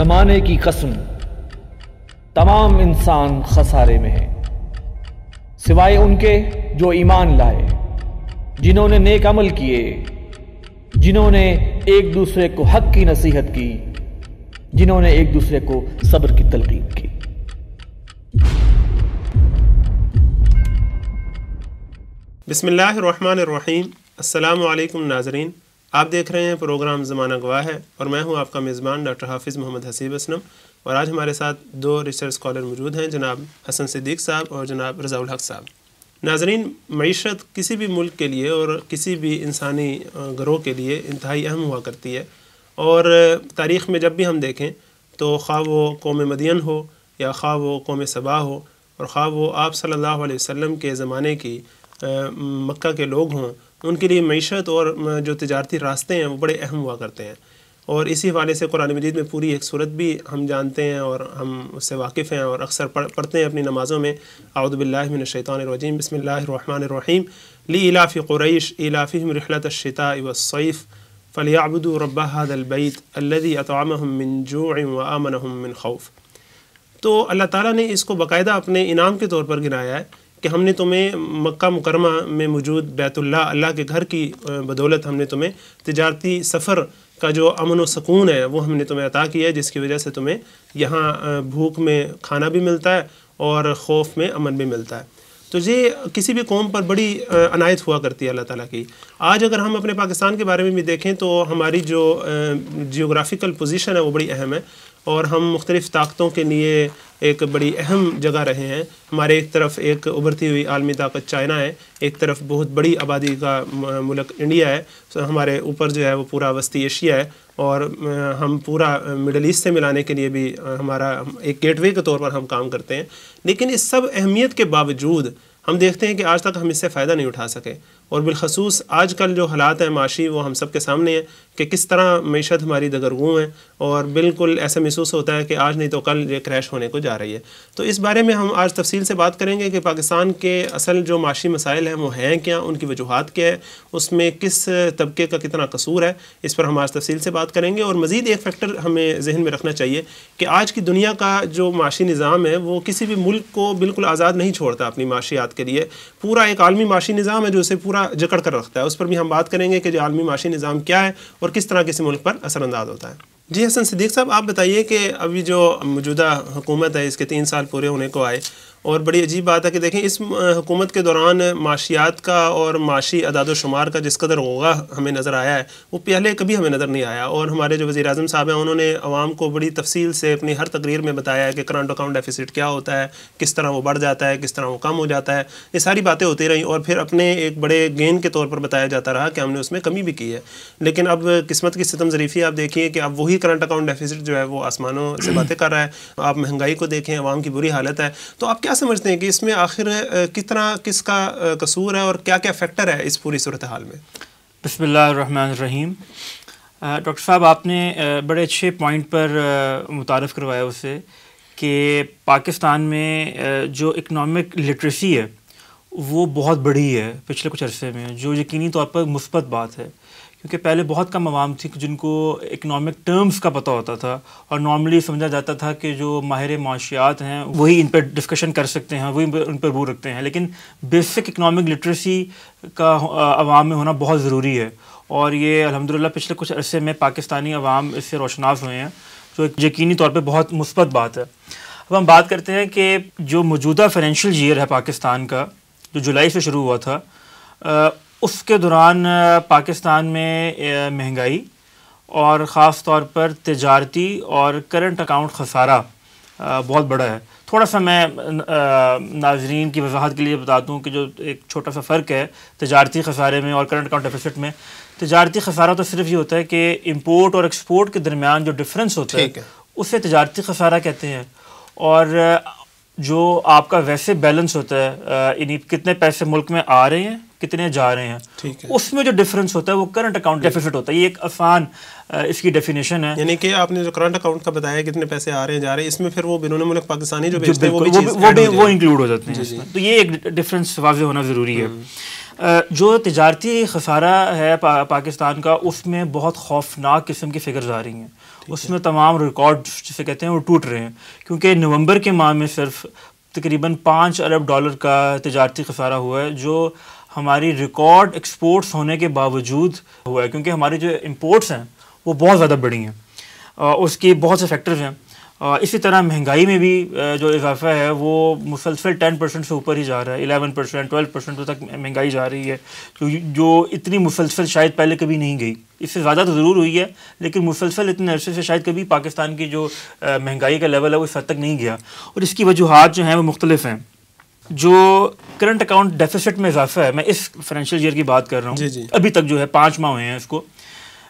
जमाने की कसम तमाम इंसान खसारे में हैं सिवाय उनके जो ईमान लाए जिन्होंने नेक अमल किए जिन्होंने एक दूसरे को हक की नसीहत की जिन्होंने एक दूसरे को सब्र की तलकीन की बिसमीम अल्लाम नाजरीन आप देख रहे हैं प्रोग्राम ज़माना गवाह है और मैं हूं आपका मेज़बान डॉक्टर हाफिज़ मोहम्मद हसीब असलम और आज हमारे साथ दो रिसर्च स्कॉलर मौजूद हैं जनाब हसन सिद्दीक साहब और जनाब रज़ाउल हक साहब नाजरीन मीशत किसी भी मुल्क के लिए और किसी भी इंसानी ग्रोह के लिए इंतहाई अहम हुआ करती है और तारीख़ में जब भी हम देखें तो ख़्वा वो कौम मदीन हो या ख़्वा वो कौम सबा हो और ख़्वा वो आप सल्ला वसम के ज़माने की मक्का के लोग हों उनके लिए मीशत और जो तजारती रास्ते हैं वो बड़े अहम हुआ करते हैं और इसी हवाले से कुरान मजीद में पूरी एक सूरत भी हम जानते हैं और हम उससे वाकिफ़ हैं और अक्सर पढ़ पढ़ते हैं अपनी नमाज़ों में आउदबिल्लिमिनशैतरजीम बसमीम ली इलाफ़ क़ुरैश इलाफ़ी रखलत शिता वसैफ़ फ़लियाबद रबादलबैत अल्लदी अतामजो खौफ़ तो अल्लाह ताली ने इसको बाकायदा अपने इनाम के तौर पर गिनाया है कि हमने तुम्हें मक्का मुकरमा में मौजूद बैतुल्ला अल्लाह के घर की बदौलत हमने तुम्हें तजारती सफ़र का जो अमन व सकून है वो हमने तुम्हें अता किया है जिसकी वजह से तुम्हें यहाँ भूख में खाना भी मिलता है और खौफ में अमन भी मिलता है तो ये किसी भी कौम पर बड़ी अनायत हुआ करती है अल्लाह ताला की आज अगर हम अपने पाकिस्तान के बारे में भी देखें तो हमारी जो जियोग्राफिकल पोजीशन है वो बड़ी अहम है और हम मुख्तलिफ़ ताकतों के लिए एक बड़ी अहम जगह रहे हैं हमारे एक तरफ एक उभरती हुई आलमी ताकत चाइना है एक तरफ बहुत बड़ी आबादी का मुल्क इंडिया है तो हमारे ऊपर जो है वो पूरा वस्ती एशिया है और हम पूरा मिडल ईस्ट से मिलाने के लिए भी हमारा एक गेटवे के तौर पर हम काम करते हैं लेकिन इस सब अहमियत के बावजूद हम देखते हैं कि आज तक हम इससे फ़ायदा नहीं उठा सके और बिलखसूस आज कल जो हालात हैं माशी वो हम सब के सामने हैं कि किस तरह मीशत हमारी दगरगूँ है और बिल्कुल ऐसा महसूस होता है कि आज नहीं तो कल ये क्रैश होने को जा रही है तो इस बारे में हम आज तफसील से बात करेंगे कि पाकिस्तान के असल जो माशी मसाइल हैं वो हैं क्या उनकी वजूहत क्या है उसमें किस तबके का कितना कसूर है इस पर हम आज तफसील से बात करेंगे और मज़ीद एक फ़ैक्टर हमें जहन में रखना चाहिए कि आज की दुनिया का जो माशी निज़ाम है वो किसी भी मुल्क को बिल्कुल आज़ाद नहीं छोड़ता अपनी माशियात के लिए पूरा एक आलमी माशी निज़ाम है जो उसे पूरा तरह जकड़ कर रखता है उस पर भी हम बात करेंगे कि जो आलमी माशी निज़ाम क्या है और किस तरह किसी मुल्क पर असरानंदाज होता है जी हसन सदीक साहब आप बताइए कि अभी जो मौजूदा हुकूमत है इसके तीन साल पूरे होने को आए और बड़ी अजीब बात है कि देखें इस हुकूमत के दौरान माशियात का और माशी अदाद शुमार का जिस कदर होगा हमें नज़र आया है वो पहले कभी हमें नज़र नहीं आया और हमारे जो वज़ी अजम साहब हैं उन्होंने आवाम को बड़ी तफसील से अपनी हर तकरीर में बताया है कि करंट अकाउंट डेफिसिट क्या होता है किस तरह वो बढ़ जाता है किस तरह वो कम हो जाता है ये सारी बातें होती रहीं और फिर अपने एक बड़े गेंद के तौर पर बताया जाता रहा कि हमने उसमें कमी भी की है लेकिन अब किस्मत की सितम ज़रीफ़ी आप देखिए कि अब वही करंट अकाउंट डेफिसिट जो है वो आसमानों से बातें कर रहा है आप महंगाई को देखें आवाम की बुरी हालत है तो आप क्या क्या समझते हैं कि इसमें आखिर कितना किसका कसूर है और क्या क्या फैक्टर है इस पूरी सूरत हाल में बसमीम डॉक्टर साहब आपने बड़े अच्छे पॉइंट पर मुतारफ़ करवाया उससे कि पाकिस्तान में जो इकनॉमिक लिटरेसी है वो बहुत बड़ी है पिछले कुछ अरसे में जो यकीनी तौर पर मुस्बत बात है क्योंकि पहले बहुत कम आवाम थी जिनको इकनॉमिक टर्म्स का पता होता था और नॉर्मली समझा जाता था कि जो माहिर माशियात हैं वही इन पर डिस्कशन कर सकते हैं वही उन पर रू रखते हैं लेकिन बेसिक इकनॉमिक लिटरेसी का आवाम में होना बहुत ज़रूरी है और ये अलहमदिल्ला पिछले कुछ अरसे में पाकिस्तानी अवाम इससे रोशनास हुए हैं जो एक यकीनी तौर पर बहुत मुस्बत बात है अब हम बात करते हैं कि जो मौजूदा फाइनेंशियल ईयर है पाकिस्तान का जो जुलाई से शुरू हुआ था उसके दौरान पाकिस्तान में महंगाई और ख़ास तौर पर तजारती और करंट अकाउंट खसारा बहुत बड़ा है थोड़ा सा मैं नाजरीन की वजाहत के लिए बता दूँ कि जो एक छोटा सा फ़र्क है तजारती खसारे में और करंट अकाउंट डेफिसिट में तजारती खसारा तो सिर्फ ये होता है कि इम्पोर्ट और एक्सपोर्ट के दरमियान जो डिफरेंस होता है, है उसे तजारती खसारा कहते हैं और जो आपका वैसे बैलेंस होता है यानी कितने पैसे मुल्क में आ रहे हैं कितने जा रहे हैं है। उसमें जो डिफरेंस होता है वो करंट अकाउंट डेफिसिट होता है ये एक आसान इसकी डेफिनेशन है यानी कि आपने जो करंट अकाउंट का बताया कितने पैसे आ रहे हैं जा रहे हैं इसमें फिर वो बिनोने मुल्क पाकिस्तानी जो हैं वो भी वो भी वो इंक्लूड हो जाते हैं तो ये एक डिफरेंस वाज होना ज़रूरी है हम्म। जो तजारती खसारा है पाकिस्तान का उसमें बहुत खौफनाक किस्म की फिगर्स आ रही हैं उसमें तमाम रिकॉर्ड जिसे कहते हैं वो टूट रहे हैं क्योंकि नवंबर के माह में सिर्फ तकरीबन पाँच अरब डॉलर का तजारती खसारा हुआ है जो हमारी रिकॉर्ड एक्सपोर्ट्स होने के बावजूद हुआ है क्योंकि हमारी जो इम्पोर्ट्स हैं वो बहुत ज़्यादा बढ़ी हैं उसके बहुत से फैक्टर्स हैं इसी तरह महंगाई में भी जो इजाफा है वो मुसलसल टेन परसेंट से ऊपर ही जा रहा है एलेवन परसेंट ट्वेल्व परसेंट तक महंगाई जा रही है जो जो इतनी मुसलसल शायद पहले कभी नहीं गई इससे ज़्यादा तो ज़रूर हुई है लेकिन मुसलसल इतने अरसे से शायद कभी पाकिस्तान की जो महंगाई का लेवल है वो इस हद तक नहीं गया और इसकी वजूहत जो हैं वो मुख्तलिफ हैं जो करंट अकाउंट डेफिसिट में इजाफा है मैं इस फाइनेंशियल ईयर की बात कर रहा हूँ अभी तक जो है पाँच माह हुए हैं इसको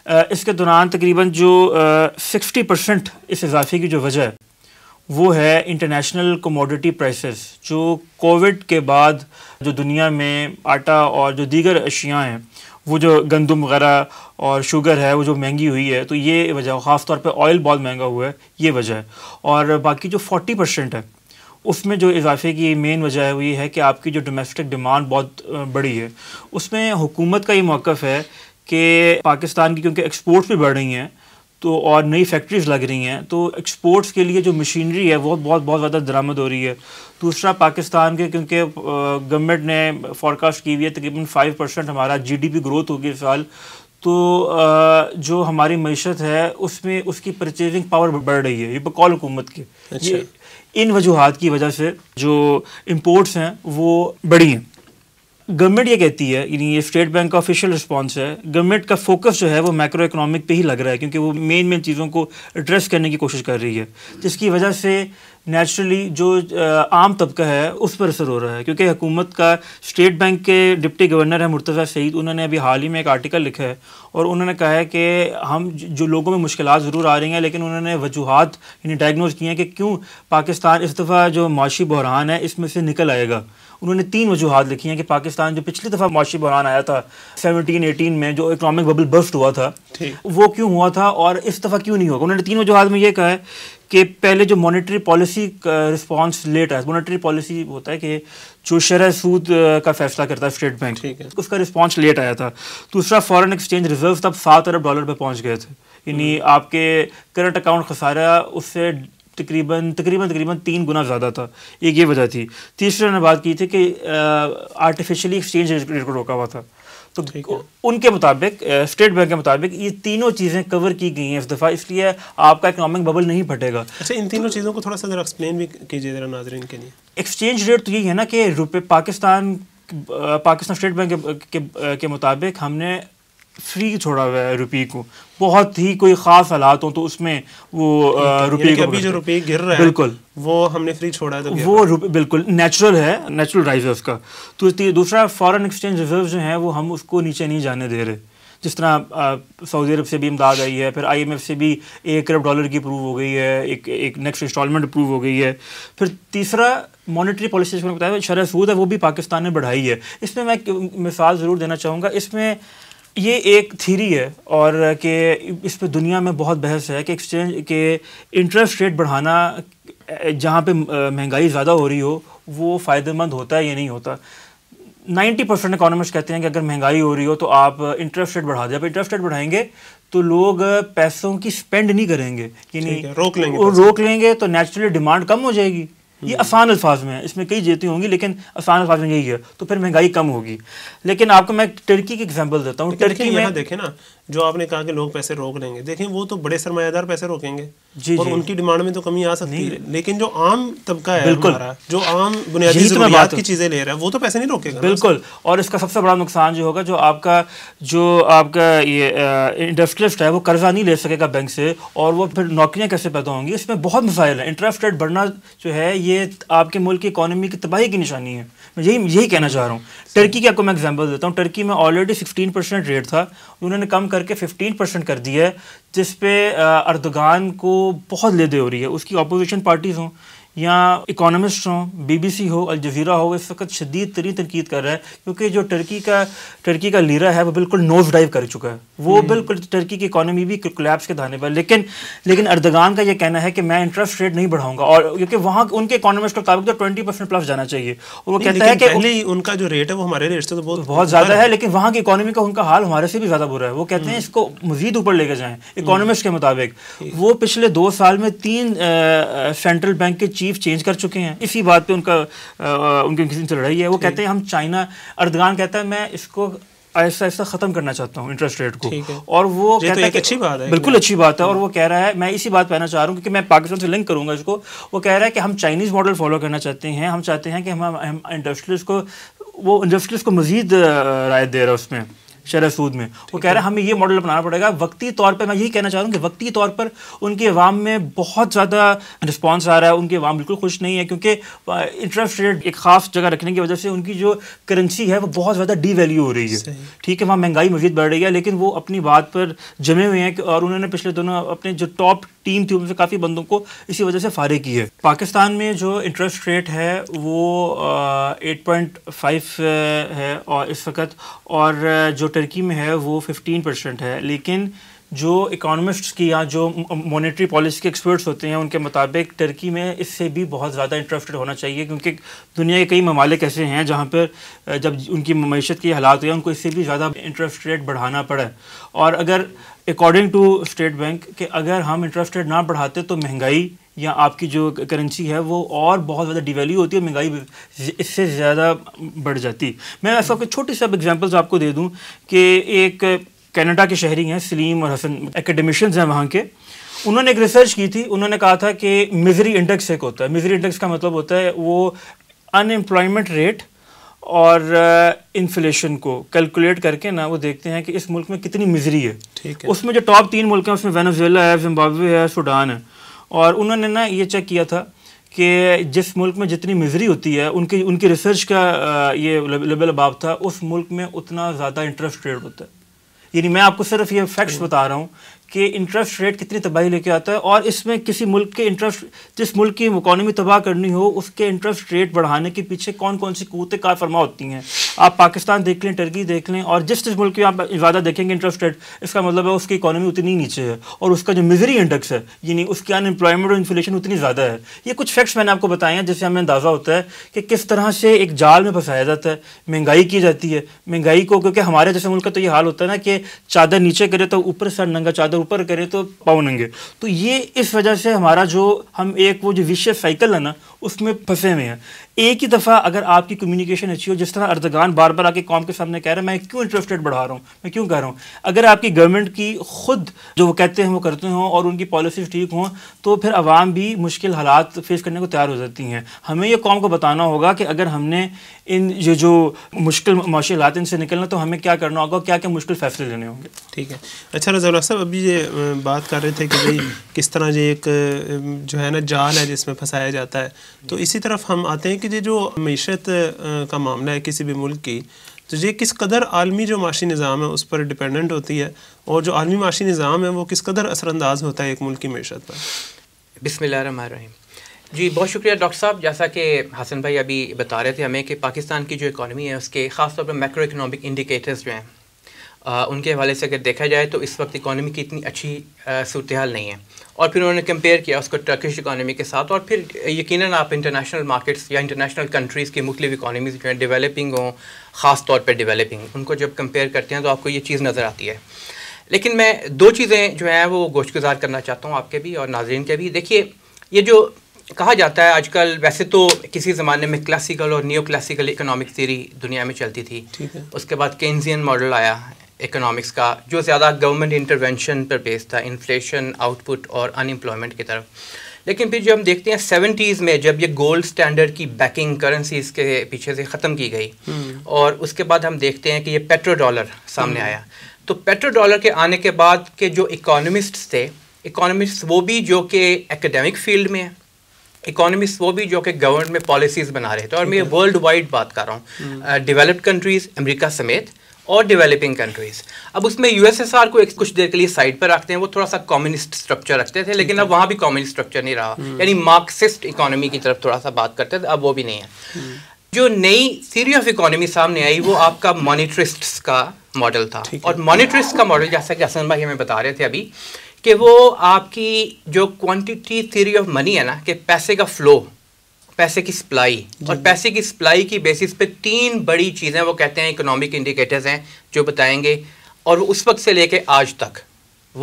इसके दौरान तकरीबन जो सिक्सटी परसेंट इस इजाफे की जो वजह है वो है इंटरनेशनल कमोडिटी प्राइसेस जो कोविड के बाद जो दुनिया में आटा और जो दीगर अशियाँ हैं वो जो गंदम वगैरह और शुगर है वो जो महंगी हुई है तो ये वजह ख़ास तौर पे ऑयल बहुत महंगा हुआ है ये वजह है और बाकी जो फोर्टी परसेंट है उसमें जो इजाफे की मेन वजह है वो ये है कि आपकी जो डोमेस्टिक डिमांड बहुत बड़ी है उसमें हुकूमत का ये मौक़ है कि पाकिस्तान की क्योंकि एक्सपोर्ट्स भी बढ़ रही हैं तो और नई फैक्ट्रीज लग रही हैं तो एक्सपोर्ट्स के लिए जो मशीनरी है वो बहुत बहुत ज़्यादा दरामद हो रही है दूसरा पाकिस्तान के क्योंकि गवर्नमेंट ने फॉरकास्ट की हुई है तकरीबन फाइव परसेंट हमारा जीडीपी ग्रोथ होगी इस साल तो जो हमारी मीशत है उसमें उसकी परचेजिंग पावर बढ़ रही है ये बकौल हुकूमत के अच्छा। इन वजूहत की वजह से जो इम्पोर्ट्स हैं वो बढ़ी हैं गवर्नमेंट ये कहती है यानी ये स्टेट बैंक का ऑफिशियल रिस्पॉन्स है गवर्नमेंट का फोकस जो है वो माइक्रो इकोनॉमिक पे ही लग रहा है क्योंकि वो मेन मेन चीज़ों को एड्रेस करने की कोशिश कर रही है जिसकी वजह से नेचुरली जो आम तबका है उस पर असर हो रहा है क्योंकि हुकूमत का स्टेट बैंक के डिप्टी गवर्नर है मुर्तज़ा सईद उन्होंने अभी हाल ही में एक आर्टिकल लिखा है और उन्होंने कहा है कि हम जो लोगों में मुश्किल ज़रूर आ रही हैं लेकिन उन्होंने वजूहत यानी डायग्नोज किए हैं कि क्यों पाकिस्तान इस दफ़ा जो माशी बहरान है इसमें से निकल आएगा उन्होंने तीन वजूहत लिखी हैं कि पाकिस्तान जो पिछली दफ़ा माशी बहरान आया था सेवनटीन एटीन में जो इकनॉमिक बबल बस्ट हुआ था वो क्यों हुआ था और इस दफ़ा क्यों नहीं होगा उन्होंने तीन वजूहत में ये कहा है कि पहले जो मॉनेटरी पॉलिसी रिस्पॉन्स लेट है मॉनेटरी पॉलिसी होता है कि जो शरह सूद का फैसला करता है स्टेट बैंक ठीक है उसका रिस्पांस लेट आया था दूसरा फॉरन एक्सचेंज रिजर्व तब सात अरब डॉलर पर पहुंच गए थे यानी आपके करंट अकाउंट खसारा उससे तकरीबन तकरीबन तकरीबन तीन गुना ज़्यादा था एक ये वजह थी तीसरे उन्होंने बात की थी कि आर्टिफिशली एक्सचेंज रेट को रोका हुआ था तो उनके मुताबिक स्टेट बैंक के मुताबिक ये तीनों चीज़ें कवर की गई हैं इस दफ़ा इसलिए आपका इकनॉमिक बबल नहीं फटेगा अच्छा इन तीनों तो, चीज़ों को थोड़ा सा एक्सप्लेन भी कीजिए जरा नाजरन के लिए एक्सचेंज रेट तो यही है ना कि रुपये पाकिस्तान पाकिस्तान स्टेट बैंक के, के, के मुताबिक हमने फ्री छोड़ा हुआ है रुपये को बहुत ही कोई ख़ास हालात हो तो उसमें वो रुपये को जो रुपये गिर रहा है बिल्कुल वो हमने फ्री छोड़ा है तो वो रुपये बिल्कुल नेचुरल है नेचुरल राइज है उसका तो दूसरा फॉरेन एक्सचेंज रिजर्व जो है वो हम उसको नीचे नहीं जाने दे रहे जिस तरह सऊदी अरब से भी इमदाद आई है फिर आईएमएफ से भी एक अरब डॉलर की अप्रूव हो गई है एक एक नेक्स्ट इंस्टॉलमेंट अप्रूव हो गई है फिर तीसरा मॉनेटरी पॉलिसी जिसमें बताया शरह सूद है वो भी पाकिस्तान ने बढ़ाई है इसमें मैं मिसाल ज़रूर देना चाहूँगा इसमें ये एक थीरी है और कि इस पर दुनिया में बहुत बहस है कि एक्सचेंज के इंटरेस्ट रेट बढ़ाना जहाँ पे महंगाई ज़्यादा हो रही हो वो फ़ायदेमंद होता है या नहीं होता 90 परसेंट इकोनॉमिस्ट कहते हैं कि अगर महंगाई हो रही हो तो आप इंटरेस्ट रेट बढ़ा दें आप इंटरेस्ट रेट बढ़ाएंगे तो लोग पैसों की स्पेंड नहीं करेंगे कि नहीं रोक लेंगे रोक लेंगे तो नेचुरली डिमांड कम हो जाएगी ये आसान अल्फाज में है इसमें कई जेती होंगी लेकिन आसान अल्फाज में यही है तो फिर महंगाई कम होगी लेकिन आपको मैं टर्की की एग्जाम्पल देता हूँ टर्की में देखे ना जो आपने कहा कि लोग पैसे रोक लेंगे देखें वो तो बड़े सरमायादार पैसे रोकेंगे जी और जी। उनकी डिमांड में तो कमी आ सकती है लेकिन जो आम तबका है बिल्कुल जो आम बुनियादी तो बात की चीज़ें ले रहा है वो तो पैसे नहीं रोकेगा बिल्कुल और इसका सबसे बड़ा नुकसान जो होगा जो आपका जो आपका ये इंडस्ट्रियस्ट है वो कर्जा नहीं ले सकेगा बैंक से और वो फिर नौकरियाँ कैसे पैदा होंगी इसमें बहुत मसाइल है इंटरेस्ट रेट बढ़ना जो है ये आपके मुल्क की इकोनॉमी की तबाही की निशानी है मैं यही यही कहना चाह रहा हूँ टर्की की आपको मैं एग्जांपल देता हूँ टर्की में ऑलरेडी 16 परसेंट रेट था उन्होंने कम करके 15 परसेंट कर दिया है जिसपे अर्दगान को बहुत लेदे हो रही है उसकी अपोजिशन पार्टीज़ हों या इकोनमिस्ट हों बीबीसी हो अलजजीरा हो इस वक्त शदीद तरी तनकीद कर रहा है क्योंकि जो टर्की का टर्की का लीरा है वो बिल्कुल नोज डाइव कर चुका है वो हम्म। बिल्कुल टर्की की इकानमी भी क्लैप्स के धाने पर लेकिन लेकिन अर्दगान का ये कहना है कि मैं इंटरेस्ट रेट नहीं बढ़ाऊंगा और क्योंकि वहाँ उनके इकोनॉमिस्ट के मुताबिक तो ट्वेंटी परसेंट प्लस जाना चाहिए और वो कहता है कि उनका जो रेट है वो हमारे रेट से तो बहुत बहुत ज़्यादा है लेकिन वहाँ की इकानमी का उनका हाल हमारे से भी ज़्यादा बुरा है वो कहते हैं हम्म। इसको मजीद ऊपर लेके जाएँ इकोनॉमिस्ट हम्म। के मुताबिक वो पिछले दो साल में तीन सेंट्रल बैंक के चीफ चेंज कर चुके हैं इसी बात पे उनका उनकी किसी से लड़ाई है वो कहते हैं हम चाइना अर्दगान कहता है मैं इसको ऐसा ऐसा ख़त्म करना चाहता हूँ इंटरेस्ट रेट को और वो तो कहता है कि अच्छी बात है बिल्कुल अच्छी बात है और हम्म। वो कह रहा है मैं इसी बात कहना चाह रहा हूँ क्योंकि मैं पाकिस्तान से लिंक करूँगा इसको वो कह रहा है कि हम चाइनीज़ मॉडल फॉलो करना चाहते हैं हम चाहते हैं कि हम इंडस्ट्रीज को वो इंडस्ट्रीज को मज़ीद राय दे रहा है उसमें शरद सूद में वो कह रहे हैं हमें ये मॉडल अपनाना पड़ेगा वक्ती तौर पर मैं यही कहना चाह रहा हूँ कि वक्ती तौर पर उनके अवाम में बहुत ज़्यादा रिस्पॉन्स आ रहा है उनके अवाम बिल्कुल खुश नहीं है क्योंकि इंटरेस्ट रेट एक खास जगह रखने की वजह से उनकी जो करेंसी है वो बहुत ज़्यादा डी वैल्यू हो रही है ठीक है वहाँ महंगाई मजीद बढ़ रही है लेकिन वो अपनी बात पर जमे हुए हैं और उन्होंने पिछले दोनों अपने जो टॉप टीम थी उनमें काफ़ी बंदों को इसी वजह से फारे की है पाकिस्तान में जो इंटरेस्ट रेट है वो एट पॉइंट फाइव है और इस वक्त और जो टर्की में है वो 15 परसेंट है लेकिन जो इकोनॉमिस्ट्स की या जो मॉनेटरी पॉलिसी के एक्सपर्ट्स होते हैं उनके मुताबिक टर्की में इससे भी बहुत ज़्यादा इंटरेस्टेड होना चाहिए क्योंकि दुनिया के कई ममालिक ऐसे हैं जहाँ पर जब उनकी मीशत के हालात हुए उनको इससे भी ज़्यादा इंटरेस्ट रेट बढ़ाना पड़े और अगर अकॉर्डिंग टू स्टेट बैंक कि अगर हम इंटरेस्ट रेट ना बढ़ाते तो महंगाई या आपकी जो करेंसी है वो और बहुत ज़्यादा डिवेल्यू होती है महंगाई इससे ज़्यादा बढ़ जाती मैं ऐसा कुछ छोटे से एग्जाम्पल्स आपको दे दूँ कि एक कनाडा के शहरी हैं सलीम और हसन एकेडमिशन हैं वहाँ के उन्होंने एक रिसर्च की थी उन्होंने कहा था कि मिजरी इंडेक्स एक होता है मिजरी इंडेक्स का मतलब होता है वो अनएम्प्लॉयमेंट रेट और इन्फ्लेशन uh, को कैलकुलेट करके ना वो देखते हैं कि इस मुल्क में कितनी मिजरी है ठीक है उसमें जो टॉप तीन मुल्क हैं उसमें वेनेजुएला है जिम्बाब्वे है सूडान है और उन्होंने ना ये चेक किया था कि जिस मुल्क में जितनी मिजरी होती है उनकी उनकी रिसर्च का ये लेबल अबाब था उस मुल्क में उतना ज़्यादा इंटरेस्ट रेट होता है यानी मैं आपको सिर्फ ये फैक्ट्स हम्म। बता रहा हूँ के इंटरेस्ट रेट कितनी तबाही लेके आता है और इसमें किसी मुल्क के इंटरेस्ट जिस मुल्क की इकोनॉमी तबाह करनी हो उसके इंटरेस्ट रेट बढ़ाने के पीछे कौन कौन सी कूतें फरमा होती हैं आप पाकिस्तान देख लें टर्की देख लें और जिस जिस मुल्क की आप ज़्यादा देखेंगे इंटरेस्ट रेट इसका मतलब है उसकी इकानमी उतनी नीचे है और उसका जो मिजरी इंडेक्स है यानी उसकी अनएम्प्लॉयमेंट और इन्फ्लेशन उतनी ज़्यादा है ये कुछ फैक्ट्स मैंने आपको बताए हैं जिससे हमें अंदाज़ा होता है कि किस तरह से एक जाल में फंसाया जाता है महंगाई की जाती है महंगाई को क्योंकि हमारे जैसे मुल्क का तो ये हाल होता है ना कि चादर नीचे करे तो ऊपर सर नंगा चादर ऊपर करें तो नंगे तो ये इस वजह से हमारा जो हम एक वो जो विशेष साइकिल है ना उसमें फंसे हुए हैं एक ही दफ़ा अगर आपकी कम्युनिकेशन अच्छी हो जिस तरह अर्दगान बार बार आके कॉम के सामने कह रहे हैं मैं क्यों इंटरेस्ट रेट बढ़ा रहा हूँ मैं क्यों कह रहा हूँ अगर आपकी गवर्नमेंट की खुद जो वो कहते हैं वो करते हों और उनकी पॉलिसीज ठीक हों तो फिर आवाम भी मुश्किल हालात फेस करने को तैयार हो जाती हैं हमें ये कौम को बताना होगा कि अगर हमने इन ये जो मुश्किल माशी हालात इनसे निकलना तो हमें क्या करना होगा क्या क्या मुश्किल फैसले लेने होंगे ठीक है अच्छा रजा साहब अभी ये बात कर रहे थे कि भाई किस तरह ये एक जो है ना जाल है जिसमें फंसाया जाता है तो इसी तरफ हम आते हैं कि ये जो मीशत का मामला है किसी भी मुल्क की तो ये किस कदर आलमी जो माशी निज़ाम है उस पर डिपेंडेंट होती है और जो आलमी माशी निज़ाम है वो किस कदर असरानंदाज होता है एक मुल्क की मीशत पर बिसमीम जी बहुत शुक्रिया डॉक्टर साहब जैसा कि हसन भाई अभी बता रहे थे हमें कि पाकिस्तान की जो इकानमी है उसके ख़ासतौर पर मैक्रो इकनॉमिक इंडिकेटर्स जो हैं उनके हवाले से अगर देखा जाए तो इस वक्त इकानमी की इतनी अच्छी सूरत हाल नहीं है और फिर उन्होंने कंपेयर किया उसको टर्किश इकानमी के साथ और फिर यकीनन आप इंटरनेशनल मार्केट्स या इंटरनेशनल कंट्रीज़ की मुख्तु इकानमीज़ जो हैं डिवेलपिंग हों ख़ास तौर पर डिवेलपिंग उनको जब कंपेयर करते हैं तो आपको ये चीज़ नज़र आती है लेकिन मैं दो चीज़ें जो हैं वो गोश गुजार करना चाहता हूँ आपके भी और नाजरन के भी देखिए ये जो कहा जाता है आजकल वैसे तो किसी ज़माने में क्लासिकल और न्यू क्लासिकल इकोनॉमिक थीरी दुनिया में चलती थी उसके बाद केन्जियन मॉडल आया इकोनॉमिक्स का जो ज़्यादा गवर्नमेंट इंटरवेंशन पर बेस्ड था इन्फ्लेशन आउटपुट और अनएम्प्लॉयमेंट की तरफ लेकिन फिर जो हम देखते हैं सेवेंटीज़ में जब ये गोल्ड स्टैंडर्ड की बैकिंग करेंसीज के पीछे से ख़त्म की गई हम्म। और उसके बाद हम देखते हैं कि ये पेट्रो डॉलर सामने हम्म। आया तो पेट्रो डॉलर के आने के बाद के जो इकोनॉमिस्ट थे इकोनॉमिस्ट वो भी जो कि एकेडमिक फील्ड में है इकोनॉमिस्ट वो भी जो कि गवर्नमेंट में पॉलिसीज़ बना रहे थे और मैं वर्ल्ड वाइड बात कर रहा हूँ developed hmm. Countries uh, America समेत और डेवलपिंग कंट्रीज़ अब उसमें यूएसएसआर को एक कुछ देर के लिए साइड पर रखते हैं वो थोड़ा सा कम्युनिस्ट स्ट्रक्चर रखते थे लेकिन अब वहाँ भी कम्युनिस्ट स्ट्रक्चर नहीं रहा हम्म। यानी मार्क्सिस्ट इकोनॉमी की तरफ थोड़ा सा बात करते थे अब वो भी नहीं है हम्म। जो नई थीरी ऑफ इकोनॉमी सामने आई वो आपका मोनिट्रिस्ट का मॉडल था और मोनिट्रिस्ट का मॉडल जैसा कि हसन भाई हमें बता रहे थे अभी कि वो आपकी जो क्वांटिटी थीरी ऑफ मनी है ना कि पैसे का फ्लो पैसे की सप्लाई और पैसे की सप्लाई की बेसिस पे तीन बड़ी चीज़ें वो कहते हैं इकोनॉमिक इंडिकेटर्स हैं जो बताएंगे और वो उस वक्त से लेके आज तक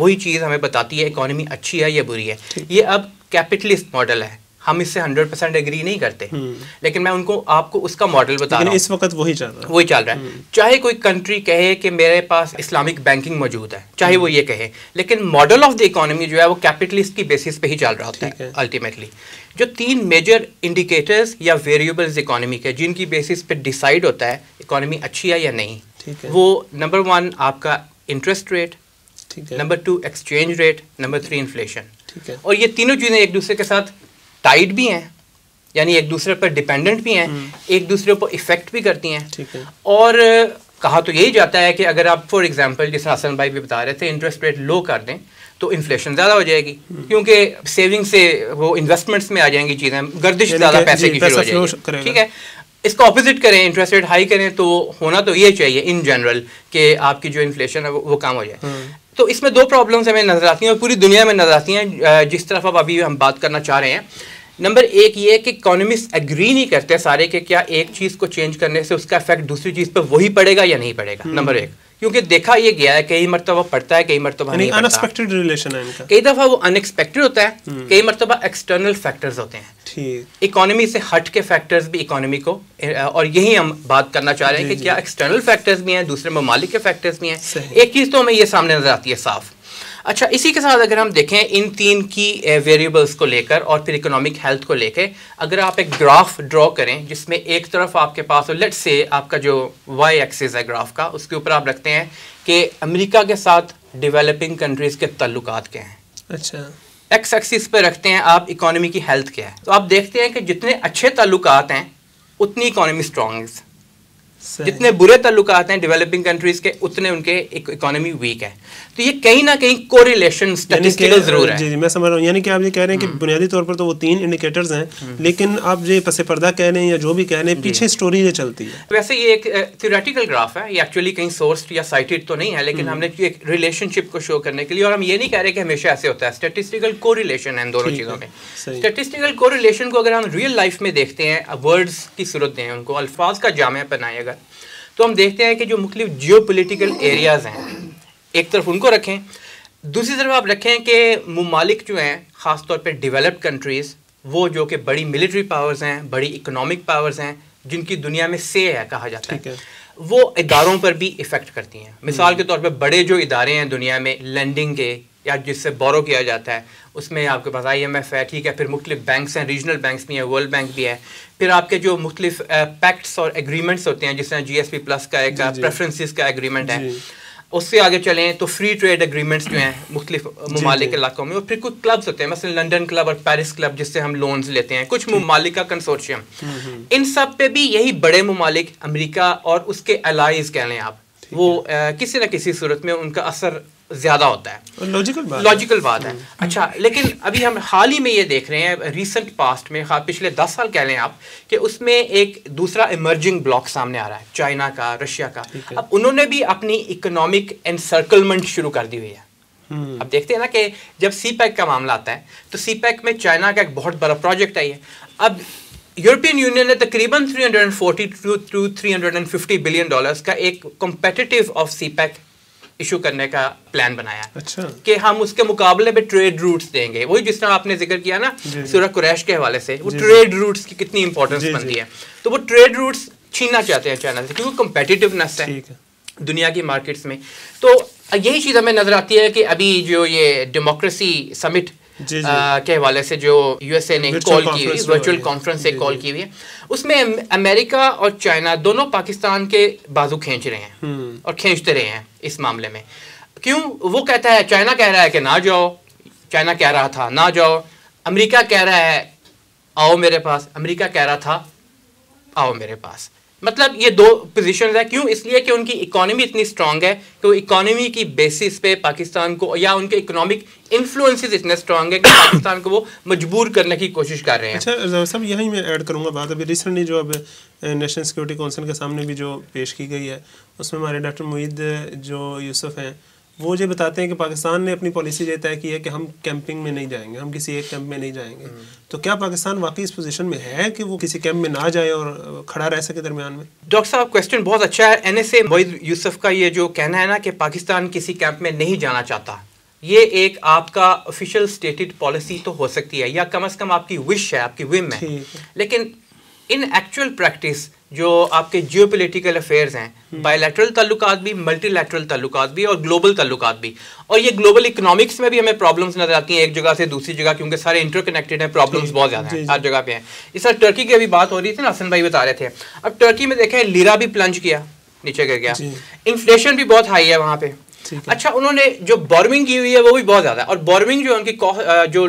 वही चीज़ हमें बताती है इकोनॉमी अच्छी है या बुरी है ये अब कैपिटलिस्ट मॉडल है हम इससे हंड्रेड परसेंट एग्री नहीं करते हम्म। लेकिन मैं उनको आपको उसका मॉडल बता रहा हूँ इस वक्त वही चल रहा है वही चल रहा है हम्म। चाहे कोई कंट्री कहे कि मेरे पास इस्लामिक बैंकिंग मौजूद है चाहे वो हम्म। ये कहे लेकिन मॉडल ऑफ द इकोनॉमी जो है वो कैपिटलिस्ट की बेसिस पे ही चल रहा होता है अल्टीमेटली जो तीन मेजर इंडिकेटर्स या वेरिएबल्स इकोनॉमी के जिनकी बेसिस पे डिसाइड होता है इकोनॉमी अच्छी है या नहीं ठीक है वो नंबर वन आपका इंटरेस्ट रेट ठीक है number two exchange rate number three inflation ठीक है और ये तीनों चीज़ें एक दूसरे के साथ टाइट भी हैं यानी एक दूसरे पर डिपेंडेंट भी हैं हम्म। एक दूसरे पर इफेक्ट भी करती हैं ठीक है और कहा तो यही जाता है कि अगर आप फॉर एग्जांपल जिस हसन भाई भी बता रहे थे इंटरेस्ट रेट लो कर दें तो इन्फ्लेशन ज़्यादा हो जाएगी क्योंकि सेविंग से वो इन्वेस्टमेंट्स में आ जाएंगी चीज़ें गर्दिश ज़्यादा पैसे की शुरू हो जाएगी ठीक है इसका ऑपोजिट करें इंटरेस्ट रेट हाई करें तो होना तो ये चाहिए इन जनरल कि आपकी जो इन्फ्लेशन है वो, कम हो जाए हम्म। तो इसमें दो प्रॉब्लम्स हमें नज़र आती हैं और पूरी दुनिया में नज़र आती हैं जिस तरफ अब अभी हम बात करना चाह रहे हैं नंबर एक ये कि इकोनॉमिस्ट एग्री नहीं करते सारे कि क्या एक चीज़ को चेंज करने से उसका इफेक्ट दूसरी चीज़ पर वही पड़ेगा या नहीं पड़ेगा नंबर हम्म। एक क्योंकि देखा ये गया है कई मरतबा पड़ता है कई मरतबा नहीं अनएक्सपेक्टेड रिलेशन है इनका कई दफ़ा वो अनएक्सपेक्टेड होता है हम्म। कई मरतबा एक्सटर्नल फैक्टर्स होते हैं ठीक इकोनॉमी से हट के फैक्टर्स भी इकोनॉमी को और यही हम बात करना चाह रहे हैं कि क्या एक्सटर्नल फैक्टर्स भी हैं दूसरे ममालिक के फैक्टर्स भी हैं एक चीज़ तो हमें ये सामने नजर आती है साफ़ अच्छा इसी के साथ अगर हम देखें इन तीन की वेरिएबल्स को लेकर और फिर इकोनॉमिक हेल्थ को लेकर अगर आप एक ग्राफ ड्रॉ करें जिसमें एक तरफ आपके पास हो लेट से आपका जो वाई एक्सिस है ग्राफ का उसके ऊपर आप रखते हैं कि अमेरिका के साथ डेवलपिंग कंट्रीज़ के तल्लुक क्या हैं अच्छा एक्स एक्सिस पर रखते हैं आप इकोनॉमी की हेल्थ क्या है तो आप देखते हैं कि जितने अच्छे ताल्लुकात हैं उतनी इकोनॉमी स्ट्रॉन्ग जितने बुरे तल्लुक आते हैं डेवलपिंग कंट्रीज के उतने उनके इकोनॉमी वीक है तो ये कहीं ना कहीं कोरिलेशन स्टैटिस्टिकल जरूर है जी जी मैं समझ रहा हूँ यानी कि आप ये कह रहे हैं कि हम्म। बुनियादी तौर पर तो वो तीन इंडिकेटर्स हैं हम्म। लेकिन आप ये पसे पर्दा कह रहे हैं या जो भी कह रहे हैं पीछे स्टोरी ये चलती है वैसे ये एक थ्योरेटिकल ग्राफ है ये एक्चुअली कहीं सोर्स या साइटेड तो नहीं है लेकिन हम्म। हमने एक रिलेशनशिप को शो करने के लिए और हम ये नहीं कह रहे कि हमेशा ऐसे होता है स्टेटिस्टिकल कोरिलेशन है इन दोनों चीज़ों में स्टेटिस्टिकल कोरिलेशन को अगर हम रियल लाइफ में देखते हैं वर्ड्स की सूरत दें उनको अल्फाज का जाम अगर तो हम देखते हैं कि जो मुख्तु जियो पोलिटिकल एरियाज़ हैं एक तरफ उनको रखें दूसरी तरफ आप रखें कि ममालिक जो हैं ख़ास तौर पर डिवेलप्ड कंट्रीज़ वो जो कि बड़ी मिलिट्री पावर्स हैं बड़ी इकोनॉमिक पावर्स हैं जिनकी दुनिया में से है कहा जाता है वो इदारों पर भी इफ़ेक्ट करती हैं मिसाल हम्म। के तौर पर बड़े जो इदारे हैं दुनिया में लैंडिंग के या जिससे बोरो किया जाता है उसमें आपके पास आई एम एफ़ है ठीक है फिर मुख्तलिफ बैंक्स हैं रीजनल बैंक्स भी हैं वर्ल्ड बैंक भी है फिर आपके जो मुख्तलिफ पैक्ट्स और एग्रीमेंट्स होते हैं जिस तरह जी एस पी प्लस का एक प्रेफरेंसेस का एग्रीमेंट है उससे आगे चलें तो फ्री ट्रेड एग्रीमेंट्स जो हैं मुख्तलिफ ममालिक इलाकों में और फिर कुछ क्लब्स होते हैं मसल लंदन क्लब और पेरिस क्लब जिससे हम लोन्स लेते हैं कुछ ममालिक का कंसोर्शियम हम्म, हम्म। इन सब पे भी यही बड़े ममालिक अमरीका और उसके अलाइज कह लें आप वो आ, किसी न किसी सूरत में उनका असर ज़्यादा होता है लॉजिकल बात लॉजिकल बात है हम्म। अच्छा लेकिन अभी हम हाल ही में ये देख रहे हैं रिसेंट पास्ट में हाँ, पिछले दस साल कह लें आप कि उसमें एक दूसरा इमर्जिंग ब्लॉक सामने आ रहा है चाइना का रशिया का अब उन्होंने भी अपनी इकोनॉमिक एनसर्कलमेंट शुरू कर दी हुई है हम्म। अब देखते हैं ना कि जब सी पैक e का मामला आता है तो सी पैक e में चाइना का एक बहुत बड़ा प्रोजेक्ट आई है अब यूरोपियन यूनियन ने तकरीबन 340 टू 350 बिलियन डॉलर्स का एक competitive of CPEC issue करने का प्लान बनाया अच्छा कि हम उसके मुकाबले में ट्रेड रूट्स देंगे वही जिस तरह आपने जिक्र किया ना सूर्य कुरैश के हवाले से वो ट्रेड रूट्स की कितनी इंपॉर्टेंस बनती है तो वो ट्रेड रूट्स छीनना चाहते हैं चाइना से क्योंकि कंपेटिटिवनेस है दुनिया की मार्केट्स में तो यही चीज़ हमें नज़र आती है कि अभी जो ये डेमोक्रेसी समिट के हवाले से जो यूएसए ने कॉल की हुई वर्चुअल कॉन्फ्रेंस से कॉल की हुई है उसमें अमेरिका और चाइना दोनों पाकिस्तान के बाजू खींच रहे हैं हम्म। और खींचते रहे हैं इस मामले में क्यों वो कहता है चाइना कह रहा है कि ना जाओ चाइना कह रहा था ना जाओ अमेरिका कह रहा है आओ मेरे पास अमेरिका कह रहा था आओ मेरे पास मतलब ये दो पोजिशन है क्यों इसलिए कि उनकी इकोनॉमी इतनी स्ट्रांग है कि वो इकोनॉमी की बेसिस पे पाकिस्तान को या उनके इकोनॉमिक इन्फ्लुएंसेस इतने स्ट्रांग है कि पाकिस्तान को वो मजबूर करने की कोशिश कर रहे हैं अच्छा सब यही मैं ऐड करूंगा बात अभी रिसेंटली जो अब नेशनल सिक्योरिटी काउंसिल के सामने भी जो पेश की गई है उसमें हमारे डॉक्टर मुईद जो यूसुफ हैं वो ये बताते हैं कि पाकिस्तान ने अपनी पॉलिसी ये तय की है कि हम कैंपिंग में नहीं जाएंगे हम किसी एक कैंप में नहीं जाएंगे हम्म। तो क्या पाकिस्तान वाकई इस पोजीशन में है कि वो किसी कैंप में ना जाए और खड़ा रह सके दरमियान में डॉक्टर साहब क्वेश्चन बहुत अच्छा है एन एस यूसुफ का ये जो कहना है ना कि पाकिस्तान किसी कैंप में नहीं जाना चाहता ये एक आपका ऑफिशियल स्टेटेड पॉलिसी तो हो सकती है या कम अज़ कम आपकी विश है आपकी विम है लेकिन इन एक्चुअल प्रैक्टिस जो आपके जियो पोलिटिकल अफेयर्स हैं बायोलेटरल हम्म। तल्लुक भी मल्टीलेटरल तल्लुक भी और ग्लोबल तल्लुक भी और ये ग्लोबल इकोनॉमिक्स में भी हमें प्रॉब्लम्स नजर आती हैं एक जगह से दूसरी जगह क्योंकि सारे इंटरकनेक्टेड हैं प्रॉब्लम्स बहुत ज़्यादा हैं हर जगह पे हैं इस तरह टर्की की अभी बात हो रही थी ना हसन भाई बता रहे थे अब टर्की में देखें लीरा भी प्लंज किया नीचे गिर गया इन्फ्लेशन भी बहुत हाई है वहाँ पे अच्छा उन्होंने जो बॉर्मिंग की हुई है वो भी बहुत ज़्यादा है और बॉर्मिंग जो उनकी जो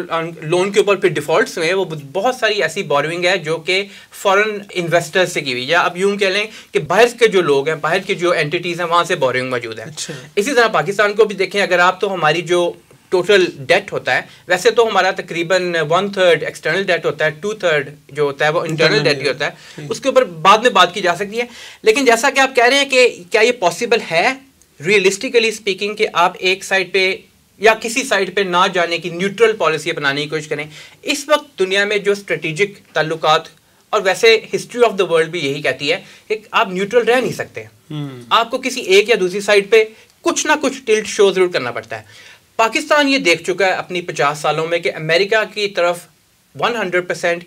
लोन के ऊपर फिर डिफॉल्ट्स हुए हैं वो बहुत सारी ऐसी बॉर्मिंग है जो कि फॉरेन इन्वेस्टर्स से की हुई है अब यूं कह लें कि बाहर के जो लोग हैं बाहर की जो एंटिटीज़ हैं वहां से बॉर्मिंग मौजूद है अच्छा। इसी तरह पाकिस्तान को भी देखें अगर आप तो हमारी जो टोटल डेट होता है वैसे तो हमारा तकरीबन वन थर्ड एक्सटर्नल डेट होता है टू थर्ड जो होता है वो इंटरनल डेट ही होता है उसके ऊपर बाद में बात की जा सकती है लेकिन जैसा कि आप कह रहे हैं कि क्या ये पॉसिबल है रियलिस्टिकली स्पीकिंग कि आप एक साइड पे या किसी साइड पे ना जाने की न्यूट्रल पॉलिसी अपनाने की कोशिश करें इस वक्त दुनिया में जो स्ट्रेटिजिक ताल्लुक और वैसे हिस्ट्री ऑफ द वर्ल्ड भी यही कहती है कि आप न्यूट्रल रह नहीं सकते hmm. आपको किसी एक या दूसरी साइड पे कुछ ना कुछ टिल्ट शो जरूर करना पड़ता है पाकिस्तान ये देख चुका है अपनी पचास सालों में कि अमेरिका की तरफ वन हंड्रेड परसेंट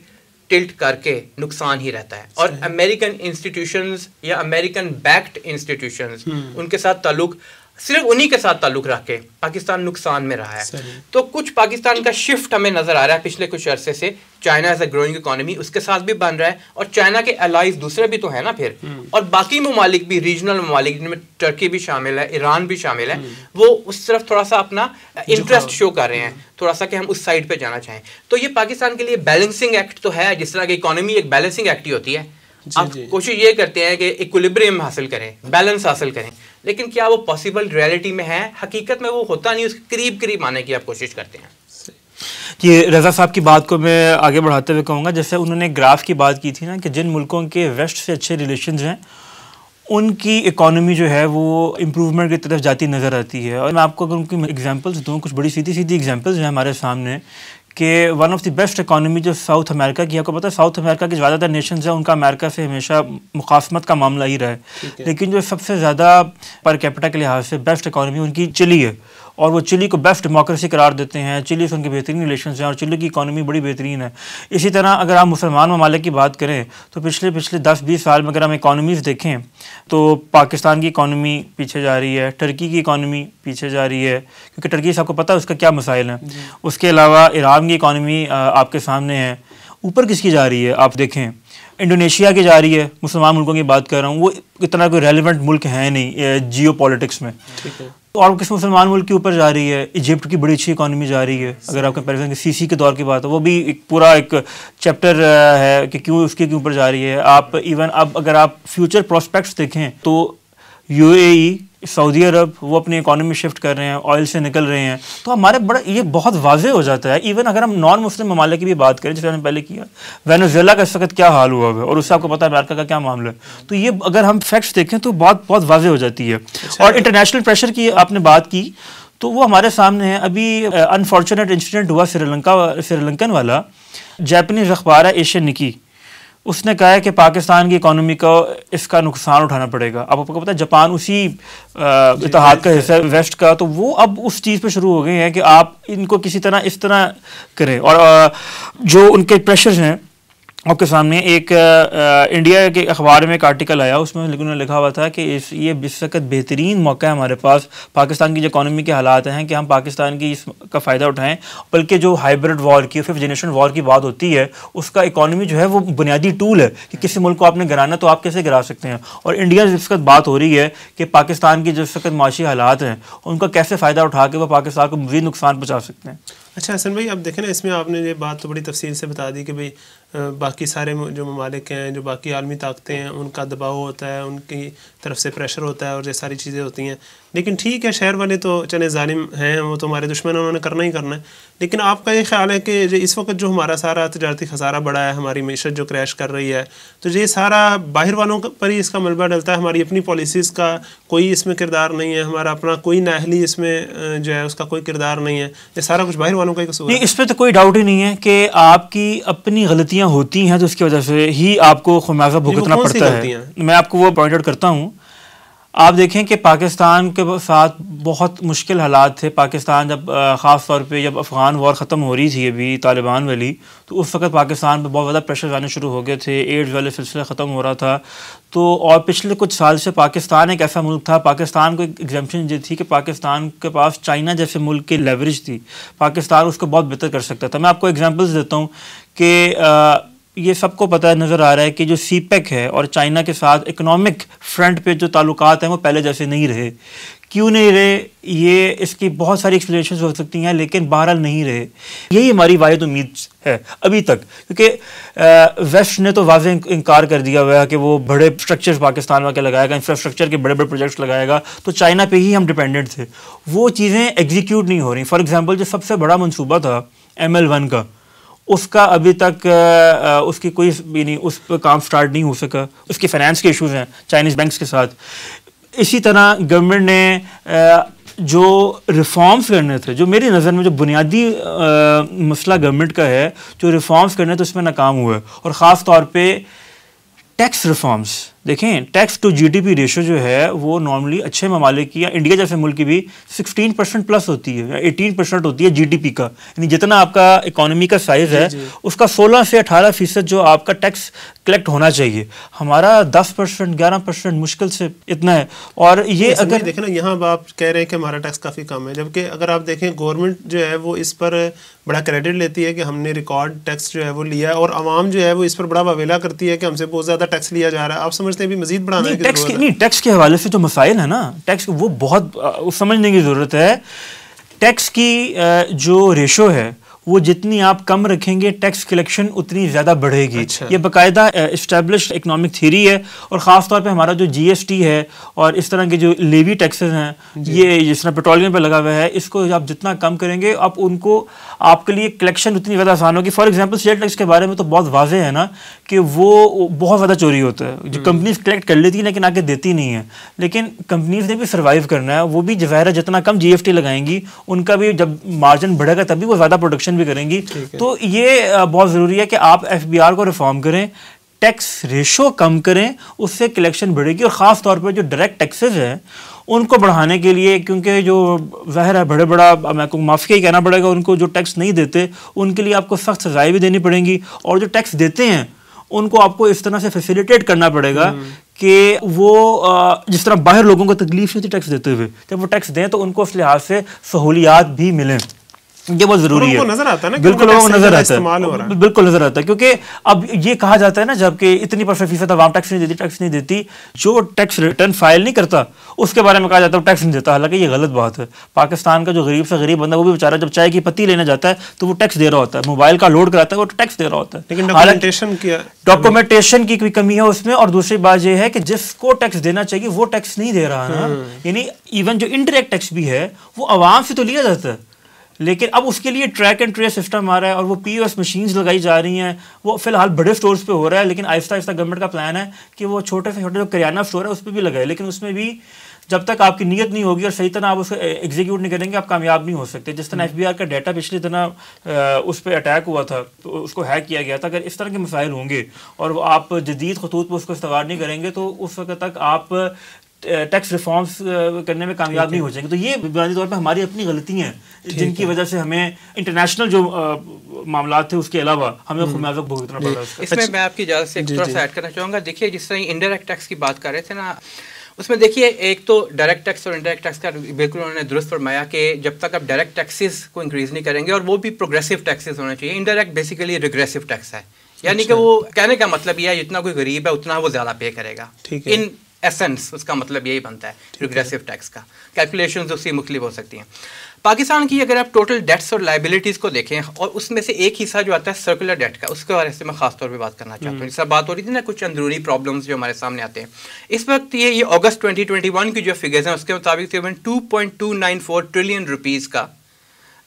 टिल्ट करके नुकसान ही रहता है और अमेरिकन इंस्टीट्यूशंस या अमेरिकन बैक्ड इंस्टीट्यूशंस उनके साथ ताल्लुक सिर्फ उन्हीं के साथ ताल्लुक रख के पाकिस्तान नुकसान में रहा है तो कुछ पाकिस्तान का शिफ्ट हमें नज़र आ रहा है पिछले कुछ अरसे से China as a growing economy उसके साथ भी बन रहा है और चाइना के अलाइज दूसरे भी तो है ना फिर हम्म। और बाकी ममालिक भी रीजनल ममालिक जिनमें टर्की भी शामिल है ईरान भी शामिल है हम्म। वो उस तरफ थोड़ा सा अपना इंटरेस्ट शो uh, कर रहे हैं हम्म। थोड़ा सा कि हम उस साइड पर जाना चाहें तो ये पाकिस्तान के लिए बैलेंसिंग एक्ट तो है जिस तरह की इकोनॉमी एक बैलेंसिंग एक्ट ही होती है आप कोशिश ये करते हैं कि इक्विलिब्रियम हासिल करें बैलेंस हासिल करें लेकिन क्या वो पॉसिबल रियलिटी में है हकीकत में वो होता नहीं उसके करीब करीब आने की आप कोशिश करते हैं ये रज़ा साहब की बात को मैं आगे बढ़ाते हुए कहूँगा जैसे उन्होंने ग्राफ की बात की थी ना कि जिन मुल्कों के वेस्ट से अच्छे रिलेशन हैं उनकी इकोनॉमी जो है वो इम्प्रूवमेंट की तरफ जाती नज़र आती है और मैं आपको अगर उनकी एग्जांपल्स दूँ कुछ बड़ी सीधी सीधी एग्जांपल्स हैं हमारे सामने कि one of the best economy जो साउथ अमेरिका की आपको पता है साउथ अमेरिका के ज़्यादातर नेशन हैं उनका अमेरिका से हमेशा मुखासमत का मामला ही रहा है लेकिन जो सबसे ज़्यादा पर कैपिटा के लिहाज से बेस्ट इकानमी उनकी चिली है और वो चिली को बेस्ट डेमोक्रेसी करार देते हैं चिली से उनके बेहतरीन रिलेशन हैं और चिली की इकानमी बड़ी बेहतरीन है इसी तरह अगर आप मुसलमान ममालिक की बात करें तो पिछले पिछले दस बीस साल में अगर हम इकानमीज़ देखें तो पाकिस्तान की इकानमी पीछे जा रही है टर्की की इकानमी पीछे जा रही है क्योंकि टर्की से आपको पता है उसका क्या मसाइल हैं उसके अलावा ईरान की इकानमी आपके सामने है ऊपर किसकी जा रही है आप देखें इंडोनेशिया की जा रही है मुसलमान मुल्कों की बात कर रहा हूँ वो इतना कोई रेलिवेंट मुल्क है नहीं जियो पॉलिटिक्स में तो और किस मुसलमान मुल्क के ऊपर जा रही है इजिप्ट की बड़ी अच्छी इकानमी जा रही है अगर आप कंपेरिजन सी सी के दौर की बात है वो भी एक पूरा एक चैप्टर है कि क्यों उसके ऊपर जा रही है आप इवन अब अगर आप फ्यूचर प्रोस्पेक्ट्स देखें तो यूएई सऊदी अरब वो अपनी इकानमी शिफ्ट कर रहे हैं ऑयल से निकल रहे हैं तो हमारे बड़ा ये बहुत वाजे हो जाता है इवन अगर हम नॉन मुस्लिम ममालिक की भी बात करें जैसे हमने पहले किया वेनेजुएला का इस वक्त क्या हाल हुआ है और उससे आपको पता है अमेरिका का क्या मामला है तो ये अगर हम फैक्ट्स देखें तो बहुत बहुत वाजे हो जाती है अच्छा। और इंटरनेशनल प्रेशर की आपने बात की तो वो हमारे सामने है अभी अनफॉर्चुनेट uh, इंसिडेंट हुआ श्रीलंका श्रीलंकन वाला जैपनीज अखबार है एशियन निकी उसने कहा है कि पाकिस्तान की इकोनॉमी को इसका नुकसान उठाना पड़ेगा अब आपको पता है जापान उसी इतिहाद का हिस्सा है वेस्ट का तो वो अब उस चीज़ पे शुरू हो गए हैं कि आप इनको किसी तरह इस तरह करें और जो उनके प्रेशर्स हैं आपके सामने एक आ, इंडिया के अखबार में एक आर्टिकल आया उसमें उन्होंने लिखा हुआ था कि इस ये वक्त बेहतरीन मौका है हमारे पास पाकिस्तान की जो इकानमी के हालात हैं कि हम पाकिस्तान की इसका फ़ायदा उठाएं बल्कि जो हाइब्रिड वॉर की फिफ्थ जनरेशन वॉर की बात होती है उसका इकानमी जो है वो बुनियादी टूल है कि किसी मुल्क को आपने गिराना तो आप कैसे गिरा सकते हैं और इंडिया जिस वक्त बात हो रही है कि पाकिस्तान की जिस वक्त माशी हालात हैं उनका कैसे फ़ायदा उठा के वो पाकिस्तान को मजीद नुकसान पहुँचा सकते हैं अच्छा हसन भाई आप देखें ना इसमें आपने ये बात तो बड़ी तफसील से बता दी कि भाई बाकी सारे जो ममालिक हैं जो बाकी आलमी ताकतें हैं उनका दबाव होता है उनकी तरफ से प्रेशर होता है और ये सारी चीज़ें होती हैं लेकिन ठीक है शहर वाले तो चले ालिम हैं वो तो हमारे दुश्मन उन्होंने करना ही करना है लेकिन आपका ये ख्याल है कि इस वक्त जो हमारा सारा तजारती खसारा बढ़ा है हमारी मीशत जो क्रैश कर रही है तो ये सारा बाहर वालों पर ही इसका मलबा डलता है हमारी अपनी पॉलिसीज़ का कोई इसमें किरदार नहीं है हमारा अपना कोई नाहली इसमें जो है उसका कोई किरदार नहीं है ये सारा कुछ बाहर वालों का ही कसूर है इस पर तो कोई डाउट ही नहीं है कि आपकी अपनी गलतियाँ होती हैं तो उसकी वजह से ही आपको खुमाजा भुगतना पड़ता है मैं आपको वो पॉइंट आउट करता हूँ आप देखें कि पाकिस्तान के साथ बहुत मुश्किल हालात थे पाकिस्तान जब ख़ास तौर पे जब अफ़गान वॉर ख़त्म हो रही थी अभी तालिबान वाली तो उस वक्त पाकिस्तान पे बहुत ज़्यादा प्रेशर आने शुरू हो गए थे एड्स वाले सिलसिला ख़त्म हो रहा था तो और पिछले कुछ साल से पाकिस्तान एक ऐसा मुल्क था पाकिस्तान को एक एग्जाम्पन ये थी कि पाकिस्तान के पास चाइना जैसे मुल्क की लेवरेज थी पाकिस्तान उसको बहुत बेहतर कर सकता था मैं आपको एग्ज़ाम्पल्स देता हूँ कि ये सबको पता नज़र आ रहा है कि जो सी पैक e है और चाइना के साथ इकोनॉमिक फ्रंट पे जो ताल्लुक हैं वो पहले जैसे नहीं रहे क्यों नहीं रहे ये इसकी बहुत सारी एक्सप्लेनेशन हो सकती हैं लेकिन बहरहाल नहीं रहे यही हमारी वायद उम्मीद है अभी तक क्योंकि वेस्ट ने तो वाज इनकार कर दिया हुआ है कि वो बड़े स्ट्रक्चर्स पाकिस्तान में लगाएगा इंफ्रास्ट्रक्चर के बड़े बड़े प्रोजेक्ट्स लगाएगा तो चाइना पर ही हम डिपेंडेंट थे वो चीज़ें एग्जीक्यूट नहीं हो रही फॉर एग्ज़ाम्पल जो सबसे बड़ा मनसूबा था एम एल वन का उसका अभी तक उसकी कोई भी नहीं उस पर काम स्टार्ट नहीं हो सका उसके फाइनेंस के इश्यूज हैं चाइनीज़ बैंक्स के साथ इसी तरह गवर्नमेंट ने जो रिफॉर्म्स करने थे जो मेरी नज़र में जो बुनियादी आ, मसला गवर्नमेंट का है जो रिफॉर्म्स करने थे उसमें नाकाम हुए और ख़ास तौर पर टैक्स रिफॉर्म्स देखें टैक्स टू जीडीपी रेशो जो है वो नॉर्मली अच्छे ममालिक की या इंडिया जैसे मुल्क की भी 16 परसेंट प्लस होती है या 18 परसेंट होती है जीडीपी का यानी जितना आपका इकोनॉमी का साइज़ है उसका 16 से 18 फीसद जो आपका टैक्स कलेक्ट होना चाहिए हमारा 10 परसेंट ग्यारह परसेंट मुश्किल से इतना है और ये अगर देखें ना यहाँ आप कह रहे हैं कि हमारा टैक्स काफ़ी कम है जबकि अगर आप देखें गवर्नमेंट जो है वो इस पर बड़ा क्रेडिट लेती है कि हमने रिकॉर्ड टैक्स जो है वो लिया है और आवाम जो है वो इस पर बड़ा बवेला करती है कि हमसे बहुत ज़्यादा टैक्स लिया जा रहा है आप समझ समझते हैं अभी मजीद बढ़ाना है टैक्स के नहीं टैक्स के हवाले से जो मसाइल है ना टैक्स वो बहुत समझने की ज़रूरत है टैक्स की जो रेशो है वो जितनी आप कम रखेंगे टैक्स कलेक्शन उतनी ज़्यादा बढ़ेगी अच्छा। ये बाकायदा इस्टेब्लिश इकोनॉमिक थीरी है और ख़ास तौर पे हमारा जो जीएसटी है और इस तरह के जो लेवी टैक्सेस हैं ये जिस तरह पेट्रोलियम पर लगा हुआ है इसको आप जितना कम करेंगे आप उनको आपके लिए कलेक्शन उतनी ज़्यादा आसान होगी फॉर एग्जाम्पल सेल टैक्स के बारे में तो बहुत वाजह है ना कि वो बहुत ज़्यादा चोरी होता है जो कंपनीज हम्म। कलेक्ट कर लेती है लेकिन आगे देती नहीं है लेकिन कंपनीज ने भी सर्वाइव करना है वो भी जवाहरा जितना कम जी लगाएंगी उनका भी जब मार्जिन बढ़ेगा तभी वो ज़्यादा प्रोडक्शन डिस्कशन भी करेंगी तो ये बहुत ज़रूरी है कि आप एफ को रिफॉर्म करें टैक्स रेशो कम करें उससे कलेक्शन बढ़ेगी और ख़ास तौर पर जो डायरेक्ट टैक्सेज हैं उनको बढ़ाने के लिए क्योंकि जो जहर है बड़े बड़ा मैं को माफ़ी ही कहना पड़ेगा उनको जो टैक्स नहीं देते उनके लिए आपको सख्त सजाएं भी देनी पड़ेंगी और जो टैक्स देते हैं उनको आपको इस तरह से फैसिलिटेट करना पड़ेगा हम्म। कि वो जिस तरह बाहर लोगों को तकलीफ नहीं थी टैक्स देते हुए जब वो टैक्स दें तो उनको उस लिहाज से सहूलियात भी मिलें ये बहुत जरूरी है नजर आता है बिल्कुल लोगों को नजर आता है बिल्कुल नजर आता है क्योंकि अब ये कहा जाता है ना जबकि इतनी परसेंट फीसद आवाम टैक्स नहीं देती टैक्स नहीं देती जो टैक्स रिटर्न फाइल नहीं करता उसके बारे में कहा जाता है टैक्स नहीं देता हालांकि ये गलत बात है पाकिस्तान का जो गरीब से गरीब बंदा वो भी बेचारा जब चाय की पत्ती लेने जाता है तो वो टैक्स दे रहा होता है मोबाइल का लोड कराता है वो टैक्स दे रहा होता है लेकिन डॉक्यूमेंटेशन की कोई कमी है उसमें और दूसरी बात यह है कि जिसको टैक्स देना चाहिए वो टैक्स नहीं दे रहा ना हम्म। यानी इवन जो इनडायरेक्ट टैक्स भी है वो आवाम से तो लिया जाता है लेकिन अब उसके लिए ट्रैक एंड ट्रेस सिस्टम आ रहा है और वो पी ओ एस मशीन्स लगाई जा रही हैं वो फिलहाल बड़े स्टोर्स पे हो रहा है लेकिन आहिस्ता आहिस्ता गवर्नमेंट का प्लान है कि वो छोटे से छोटे जो करियाना स्टोर है उस पर भी लगाए लेकिन उसमें भी जब तक आपकी नीयत नहीं होगी और सही तरह आप उसको एग्जीक्यूट नहीं करेंगे आप कामयाब नहीं हो सकते जिस तरह एफ हम्म। का डाटा पिछली तरह उस पर अटैक हुआ था तो उसको हैक किया गया था अगर इस तरह के मसाइल होंगे और आप जदीद खतूत पर उसको इस्तेमाल नहीं करेंगे तो उस वक्त तक आप टैक्स रिफॉर्म्स करने में कामयाब नहीं हो जाएंगे तो ये बुनियादी तौर पर हमारी अपनी गलतियाँ हैं जिनकी वजह से हमें इंटरनेशनल जो मामला थे उसके अलावा हमें हम्म। खुमियाजा भुगतना पड़ रहा है इसमें अच्छा। मैं आपकी इजाज़त से थोड़ा सा ऐड करना चाहूँगा देखिए जिस तरह इनडायरेक्ट टैक्स की बात कर रहे थे ना उसमें देखिए एक तो डायरेक्ट टैक्स और इंडायरेक्ट टैक्स का बिल्कुल उन्होंने दुरुस्त फरमाया कि जब तक आप डायरेक्ट टैक्सेस को इंक्रीज़ नहीं करेंगे और वो भी प्रोग्रेसिव टैक्सेस होने चाहिए इंडायरेक्ट बेसिकली रिग्रेसिव टैक्स है अच्छा। यानी कि वो कहने का मतलब यह है जितना कोई गरीब है उतना वो ज़्यादा पे करेगा इन एसेंस उसका मतलब यही बनता है प्रोग्रेसिव टैक्स का कैलकुलेशन उसकी मुख्तलिफ हो सकती हैं पाकिस्तान की अगर आप टोटल डेट्स और लाइबिलिटीज़ को देखें और उसमें से एक हिस्सा जो आता है सर्कुलर डेट का उसके बारे से मैं खासतौर पर बात करना चाहता हूँ जिस हम्म। बात हो रही थी ना कुछ अंदरूनी प्रॉब्लम्स जो हमारे सामने आते हैं इस वक्त ये ये अगस्त 2021 की जो फिगर्स हैं उसके मुताबिक तकरीबन फोर ट्रिलियन रुपीज़ का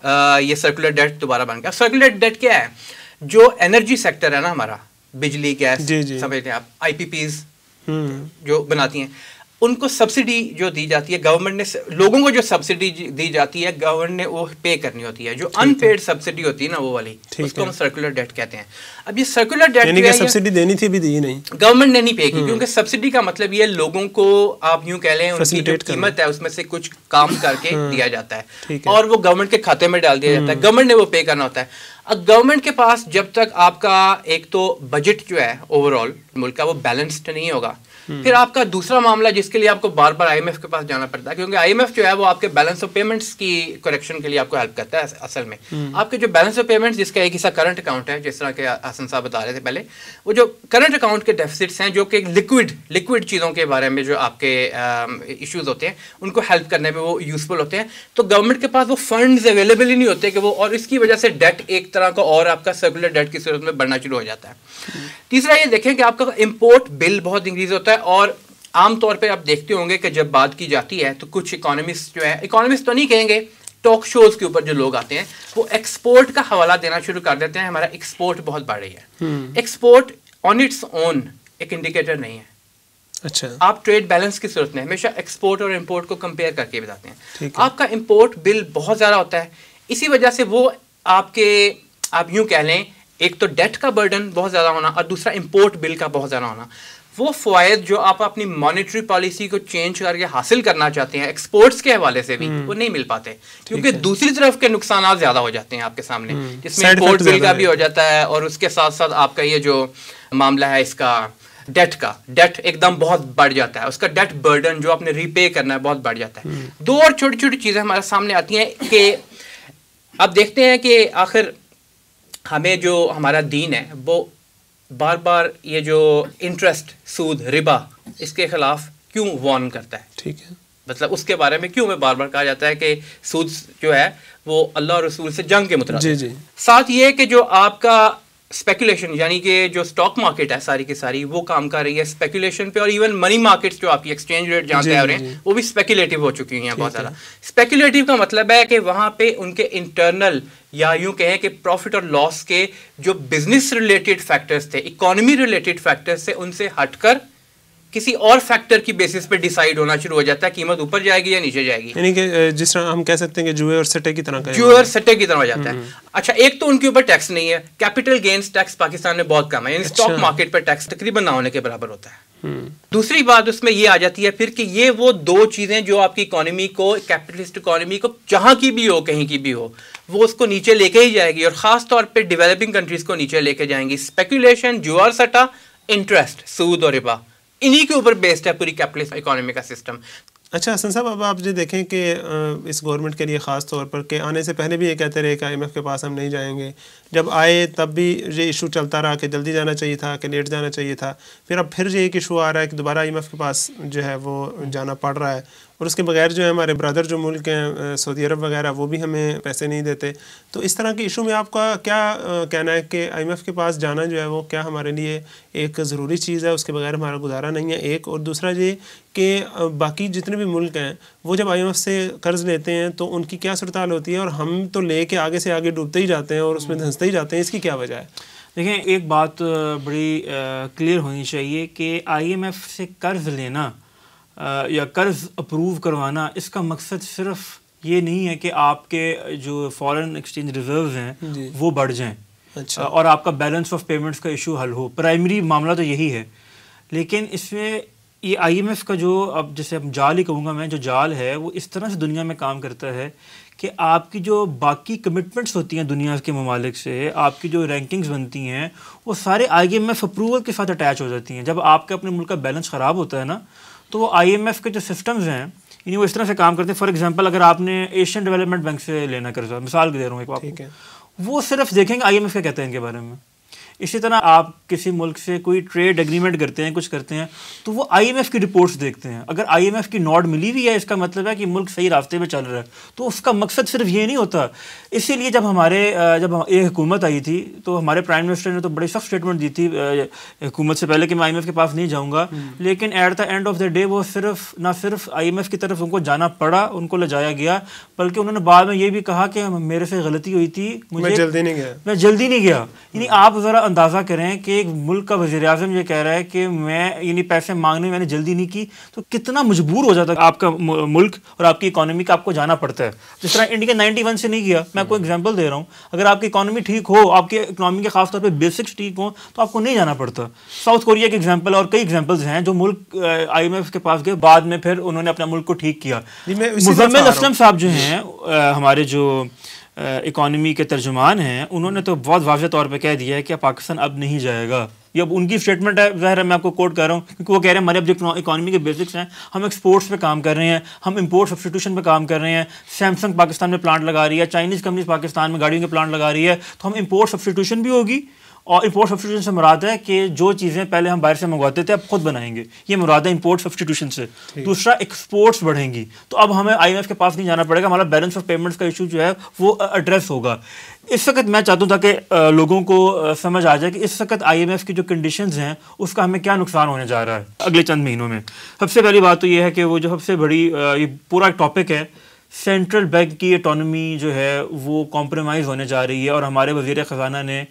आ, ये सर्कुलर डेट दोबारा बन गया सर्कुलर डेट क्या है जो एनर्जी सेक्टर है ना हमारा बिजली गैस समझते हैं आप आई जो बनाती हैं उनको सब्सिडी जो दी जाती है गवर्नमेंट ने लोगों को जो सब्सिडी दी जाती है गवर्नमेंट ने वो पे करनी होती है जो अनपेड सब्सिडी होती है ना वो वाली उसको हम सर्कुलर डेट कहते हैं अब ये सर्कुलर डेट सब्सिडी देनी थी भी दी नहीं गवर्नमेंट ने नहीं पे की हम्म। क्योंकि सब्सिडी का मतलब ये लोगों को आप यूं कह लें उनकी जो कीमत है उसमें से कुछ काम करके हम्म। दिया जाता है और वो गवर्नमेंट के खाते में डाल दिया जाता है गवर्नमेंट हम्म। ने वो पे करना होता है अब गवर्नमेंट के पास जब तक आपका एक तो बजट जो है ओवरऑल मुल्क का वो बैलेंस्ड नहीं होगा हम्म। फिर आपका दूसरा मामला जिसके लिए आपको बार बार आईएमएफ के पास जाना पड़ता है क्योंकि आईएमएफ जो है वो आपके बैलेंस ऑफ पेमेंट्स की करेक्शन के लिए आपको हेल्प करता है असल में हम्म। आपके जो बैलेंस ऑफ पेमेंट्स जिसका एक हिस्सा करंट अकाउंट है जिस तरह के हसन साहब बता रहे थे पहले वो जो करंट अकाउंट के डेफिसिट्स हैं जो कि लिक्विड लिक्विड चीज़ों के बारे में जो आपके इशूज़ होते हैं उनको हेल्प करने में वो यूजफुल होते हैं तो गवर्नमेंट के पास वो फंड अवेलेबल ही नहीं होते कि वो और इसकी वजह से डेट एक तरह का और आपका सर्कुलर डेट की सूरत में बढ़ना शुरू हो जाता है हम्म। तीसरा ये देखें कि आपका इम्पोर्ट बिल बहुत इंक्रीज होता है है और आमतौर पे आप देखते होंगे कि जब बात की जाती है तो कुछ इकोनॉमिस्ट जो है इकोनॉमिस्ट तो नहीं कहेंगे टॉक शोज के ऊपर जो लोग आते हैं वो एक्सपोर्ट का हवाला देना शुरू कर देते हैं हमारा एक्सपोर्ट बहुत बढ़ रही है एक्सपोर्ट ऑन इट्स ओन एक इंडिकेटर नहीं है अच्छा आप ट्रेड बैलेंस की सूरत में हमेशा एक्सपोर्ट और इम्पोर्ट को कंपेयर करके बताते हैं है। आपका इम्पोर्ट बिल बहुत ज़्यादा होता है इसी वजह से वो आपके आप यूं कह लें एक तो डेट का बर्डन बहुत ज़्यादा होना और दूसरा इम्पोर्ट बिल का बहुत ज़्यादा होना वो फ़वाद जो आप अपनी मॉनिटरी पॉलिसी को चेंज करके हासिल करना चाहते हैं एक्सपोर्ट्स के हवाले से भी हम्म। वो नहीं मिल पाते क्योंकि दूसरी तरफ के नुकसान ज़्यादा हो जाते हैं आपके सामने हम्म। जिसमें इम्पोर्ट बिल का भी हो जाता है और उसके साथ साथ आपका ये जो मामला है इसका डेट का डेट एकदम बहुत बढ़ जाता है उसका डेट बर्डन जो आपने रीपे करना है बहुत बढ़ जाता है हम्म। दो और छोटी छोटी चीज़ें हमारे सामने आती हैं कि आप देखते हैं कि आखिर हमें जो हमारा दीन है वो बार बार ये जो इंटरेस्ट सूद रिबा इसके खिलाफ क्यों वार्न करता है ठीक है मतलब उसके बारे में क्यों में बार बार कहा जाता है कि सूद जो है वो अल्लाह रसूल से जंग के मुताबिक जी जी साथ ये कि जो आपका स्पेकुलेशन यानी कि जो स्टॉक मार्केट है सारी की सारी वो काम कर रही है स्पेकुलेशन पे और इवन मनी मार्केट्स जो आपकी एक्सचेंज रेट जहाँ आ रहे हैं वो भी स्पेकुलेटिव हो चुकी हैं बहुत ज़्यादा स्पेकुलेटिव का मतलब है कि वहाँ पे उनके इंटरनल या यूं कहें कि प्रॉफिट और लॉस के जो बिजनेस रिलेटेड फैक्टर्स थे इकोनॉमी रिलेटेड फैक्टर्स थे उनसे हटकर किसी और फैक्टर की बेसिस पे डिसाइड होना शुरू हो जाता है कीमत ऊपर जाएगी या नीचे जाएगी यानी कि जिस तरह हम कह सकते हैं कि जुए और सट्टे की तरह जुए और सट्टे की तरह हो जाता है हम्म, हम्म। अच्छा एक तो उनके ऊपर टैक्स नहीं है कैपिटल गेन्स टैक्स पाकिस्तान में बहुत कम है यानी स्टॉक अच्छा। मार्केट पर टैक्स तकरीबन ना होने के बराबर होता है हम्म। दूसरी बात उसमें ये आ जाती है फिर कि ये वो दो चीज़ें जो आपकी इकोनॉमी को कैपिटलिस्ट इकोनॉमी को जहां की भी हो कहीं की भी हो वो उसको नीचे लेके ही जाएगी और ख़ास तौर पे डेवलपिंग कंट्रीज़ को नीचे लेके जाएंगी स्पेकुलेशन जुआर सटा इंटरेस्ट सूद और रिबा इन्हीं के ऊपर बेस्ड है पूरी कैपिटलिस्ट इकोनॉमी का सिस्टम अच्छा हसन साहब अब आप ये देखें कि इस गवर्नमेंट के लिए ख़ास तौर पर कि आने से पहले भी ये कहते रहे कि आईएमएफ के पास हम नहीं जाएंगे जब आए तब भी ये इशू चलता रहा कि जल्दी जाना चाहिए था कि लेट जाना चाहिए था फिर अब फिर ये एक इशू आ रहा है कि दोबारा आईएमएफ के पास जो है वो जाना पड़ रहा है और उसके बगैर जो है हमारे ब्रदर जो मुल्क हैं सऊदी अरब वगैरह वो भी हमें पैसे नहीं देते तो इस तरह के इशू में आपका क्या कहना है कि आईएमएफ के पास जाना जो है वो क्या हमारे लिए एक ज़रूरी चीज़ है उसके बगैर हमारा गुजारा नहीं है एक और दूसरा ये कि बाकी जितने भी मुल्क हैं वो जब आई से कर्ज़ लेते हैं तो उनकी क्या सुरताल होती है और हम तो ले के आगे से आगे डूबते ही जाते हैं और उसमें हम्म। धंसते ही जाते हैं इसकी क्या वजह है देखें एक बात बड़ी क्लियर होनी चाहिए कि आईएमएफ से कर्ज़ लेना या कर्ज़ अप्रूव करवाना इसका मकसद सिर्फ ये नहीं है कि आपके जो फॉरेन एक्सचेंज रिजर्व हैं वो बढ़ जाएं अच्छा। और आपका बैलेंस ऑफ पेमेंट्स का इशू हल हो प्राइमरी मामला तो यही है लेकिन इसमें ये आईएमएफ का जो अब जैसे अब जाल ही कहूँगा मैं जो जाल है वो इस तरह से दुनिया में काम करता है कि आपकी जो बाकी कमिटमेंट्स होती हैं दुनिया के ममालिक से आपकी जो रैंकिंग्स बनती हैं वो सारे आई एम एफ अप्रूवल के साथ अटैच हो जाती हैं जब आपके अपने मुल्क का बैलेंस ख़राब होता है ना तो वो आईएमएफ के जो सिस्टम्स हैं यानी वो इस तरह से काम करते हैं फॉर एग्जाम्पल अगर आपने एशियन डेवलपमेंट बैंक से लेना कर्जा मिसाल दे रहा हूँ एक बात वो सिर्फ देखेंगे आईएमएफ क्या कहते हैं इनके बारे में इसी तरह आप किसी मुल्क से कोई ट्रेड एग्रीमेंट करते हैं कुछ करते हैं तो वो आईएमएफ की रिपोर्ट्स देखते हैं अगर आईएमएफ की नोट मिली हुई है इसका मतलब है कि मुल्क सही रास्ते में चल रहा है तो उसका मकसद सिर्फ ये नहीं होता इसीलिए जब हमारे जब ये हुकूमत आई थी तो हमारे प्राइम मिनिस्टर ने तो बड़ी सख्त स्टेटमेंट दी थी हुकूमत से पहले कि मैं आई के पास नहीं जाऊँगा हम्म। लेकिन at the end of the day वो सिर्फ ना सिर्फ आई की तरफ उनको जाना पड़ा उनको ले जाया गया बल्कि उन्होंने बाद में ये भी कहा कि मेरे से गलती हुई थी मुझे मैं जल्दी नहीं गया मैं जल्दी नहीं गया यानी आप ज़रा अंदाज़ा करें कि एक मुल्क का वजीर अजम ये कह रहा है कि मैं यानी पैसे मांगने मैंने जल्दी नहीं की तो कितना मजबूर हो जाता है आपका मुल्क और आपकी इकानमी का आपको जाना पड़ता है जिस तरह इंडिया नाइन्टी वन से नहीं किया मैं कोई एग्जाम्पल दे रहा हूँ अगर आपकी इकानमी ठीक हो आपकी इकनॉमी के खासतौर पर बेसिक्स ठीक हो तो आपको नहीं जाना पड़ता साउथ कोरिया के एग्जाम्पल और कई एग्जाम्पल्स हैं जो मुल्क आई एम एफ के पास गए बाद में फिर उन्होंने अपना मुल्क को ठीक किया मुजम्मिल असलम साहब जो हैं हमारे जो इकॉनमी के तर्जुमान हैं उन्होंने तो बहुत वाजे तौर पर कह दिया है कि पाकिस्तान अब नहीं जाएगा ये अब उनकी स्टेटमेंट है जहर मैं आपको कोट कर रहा हूँ क्योंकि वो कह रहे हैं हमारे अब जो इकॉनमी के बेसिक्स हैं हम एक्सपोर्ट्स पे काम कर रहे हैं हम इंपोर्ट सब्सटीट्यूशन पे काम कर रहे हैं सैमसंग पाकिस्तान में प्लांट लगा रही है चाइनीज़ कंपनीज पाकिस्तान में गाड़ियों के प्लांट लगा रही है तो हम इम्पोर्ट सब्सटीट्यूशन भी होगी और इम्पोर्ट सब्सटीट्यूशन से मुराद है कि जो चीज़ें पहले हम बाहर से मंगवाते थे अब खुद बनाएंगे ये मुराद है इम्पोर्ट सब्सटीट्यूशन से दूसरा एक्सपोर्ट्स बढ़ेंगी तो अब हमें आई के पास नहीं जाना पड़ेगा हमारा बैलेंस ऑफ पेमेंट्स का इशू जो है वो एड्रेस होगा इस वक्त मैं चाहता हूँ ताकि लोगों को समझ आ जाए कि इस वक्त आई की जो कंडीशन हैं उसका हमें क्या नुकसान होने जा रहा है अगले चंद महीनों में सबसे पहली बात तो ये है कि वो जो सबसे बड़ी ये पूरा टॉपिक है सेंट्रल बैंक की अटोनमी जो है वो कॉम्प्रोमाइज़ होने जा रही है और हमारे वजीर ख़जाना ने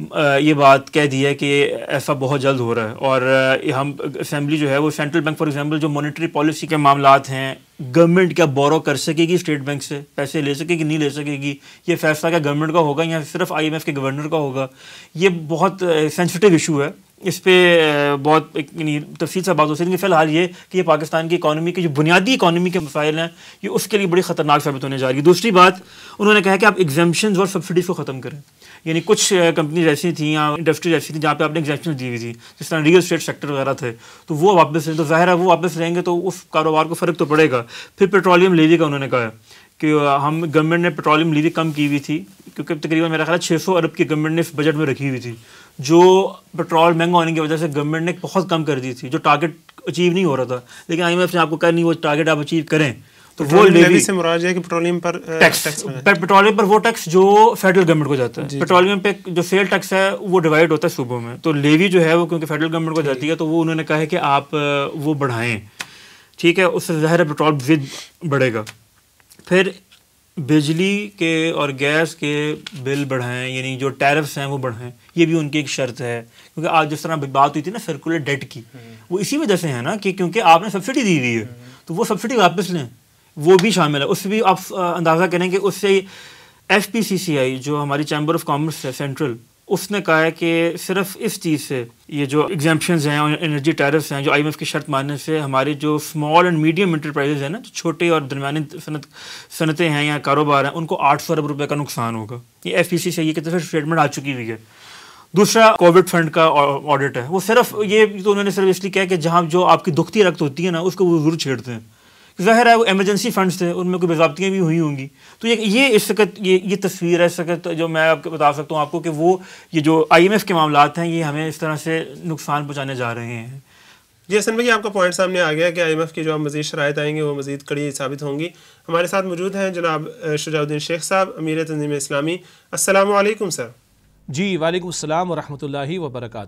ये बात कह दी है कि ऐसा बहुत जल्द हो रहा है और हम असम्बली जो है वो सेंट्रल बैंक फॉर एग्जांपल जो मॉनेटरी पॉलिसी के मामला हैं गवर्नमेंट क्या बोरो कर सकेगी स्टेट बैंक से पैसे ले सकेगी नहीं ले सकेगी ये फैसला क्या गवर्नमेंट का होगा या सिर्फ आईएमएफ के गवर्नर का होगा ये बहुत सेंसिटिव इशू है इस पर बहुत तफसील से बात हो सकती है फिलहाल ये कि ये पाकिस्तान की इकानमी के जो बुनियादी इकानमी के मसाइल हैं ये उसके लिए बड़ी ख़तरनाक साबित होने जा रही है दूसरी बात उन्होंने कहा कि आप एग्जामेशन और सब्सिडीज़ को ख़त्म करें यानी कुछ कंपनीज ऐसी थी या इंडस्ट्रीज ऐसी थी जहाँ पे आपने एग्जेक्शन दी हुई थी जिस तरह रियल स्टेट सेक्टर वगैरह थे तो वो वापस तो जाहिर है वो वापस लेंगे तो उस कारोबार को फ़र्क तो पड़ेगा फिर पेट्रोलियम लेवी का उन्होंने कहा कि हम गवर्नमेंट ने पेट्रोलियम लेवी कम की हुई थी क्योंकि तकरीबन मेरा ख्याल छः सौ अरब की गवर्नमेंट ने इस बजट में रखी हुई थी जो पेट्रोल महंगा होने की वजह से गवर्नमेंट ने बहुत कम कर दी थी जो टारगेट अचीव नहीं हो रहा था लेकिन आई एम एफ ने आपको कहा नहीं वो टारगेट आप अचीव करें तो वो लेवी से मुराद है कि पेट्रोलियम पर टैक्स पेट्रोलियम पर वो टैक्स जो फेडरल गवर्नमेंट को जाता है पेट्रोलियम पे जो सेल टैक्स है वो डिवाइड होता है सूबों में तो लेवी जो है वो क्योंकि फेडरल गवर्नमेंट को जाती है तो वो उन्होंने कहा है कि आप वो बढ़ाएं ठीक है उससे ज़ाहिर पेट्रोल विद बढ़ेगा फिर बिजली के और गैस के बिल बढ़ाएं यानी जो टैरिफ्स हैं वो बढ़ाएं ये भी उनकी एक शर्त है क्योंकि आज जिस तरह बात हुई थी ना सर्कुलर डेट की हम्म। वो इसी वजह से है ना कि क्योंकि आपने सब्सिडी दी हुई है हम्म। तो वो सब्सिडी वापस लें वो भी शामिल है उससे भी आप अंदाज़ा करें कि उससे F P C C I जो हमारी चैम्बर ऑफ कॉमर्स है सेंट्रल उसने कहा है कि सिर्फ इस चीज़ से ये जो एग्जाम्पन हैं और एनर्जी टैरिफ्स हैं जो आई एम एफ की शर्त मानने से हमारे जो स्मॉल एंड मीडियम इंटरप्राइजेज हैं ना जो छोटे और दरमियानी सनत सनतें हैं या कारोबार हैं उनको आठ सौ अरब रुपये का नुकसान होगा ये एफ पी सी आई की तरफ स्टेटमेंट आ चुकी हुई है दूसरा कोविड फंड का ऑडिट है वो सिर्फ ये तो उन्होंने सिर्फ इसलिए कहा कि जहाँ जो आपकी दुखती रक्त होती है ना उसको वो जरूर छेड़ते हैं ज़ाहिर है वो एमरजेंसी फंड्स थे उनमें कोई बेजाबतियाँ भी हुई होंगी तो ये ये इस वक्त ये ये तस्वीर है इस वक्त जो मैं आपको बता सकता हूँ आपको कि वो ये जो आई एम एफ के मामला हैं ये हमें इस तरह से नुकसान पहुँचाने जा रहे हैं जी असन भाई आपका पॉइंट सामने आ गया कि आई एम एफ़ की जो आप मज़ीद शरात आएंगे वो मज़ीद कड़ी साबित होंगी हमारे साथ मौजूद हैं जनाब शुजाउद्दीन शेख साहब अमीर तंजीम इस्लामी असल सर जी वालेकुम अल्लाम वरहमल वर्का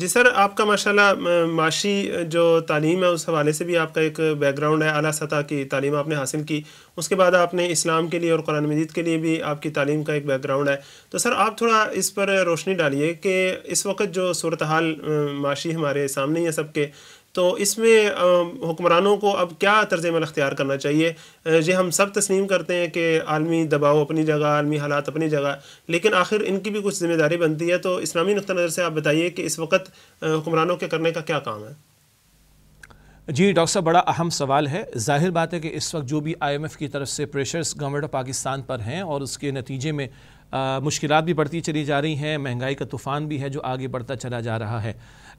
जी सर आपका माशाल्लाह माशी जो तालीम है उस हवाले से भी आपका एक बैकग्राउंड है अला सतह की तालीम आपने हासिल की उसके बाद आपने इस्लाम के लिए और कुरान मजीद के लिए भी आपकी तालीम का एक बैकग्राउंड है तो सर आप थोड़ा इस पर रोशनी डालिए कि इस वक्त जो सूरत हाल माशी हमारे सामने ही है सबके तो इसमें हुक्मरानों को अब क्या तर्ज अमल अख्तियार करना चाहिए ये हम सब तस्लीम करते हैं कि आलमी दबाव अपनी जगह आलमी हालात अपनी जगह लेकिन आखिर इनकी भी कुछ ज़िम्मेदारी बनती है तो इस्लामी नुक़ नज़र से आप बताइए कि इस वक्त हुक्मरानों के करने का क्या काम है जी डॉक्टर साहब बड़ा अहम सवाल है जाहिर बात है कि इस वक्त जो भी आईएमएफ की तरफ से प्रेशर्स गवर्नमेंट ऑफ पाकिस्तान पर हैं और उसके नतीजे में मुश्किल भी बढ़ती चली जा रही हैं महंगाई का तूफ़ान भी है जो आगे बढ़ता चला जा रहा है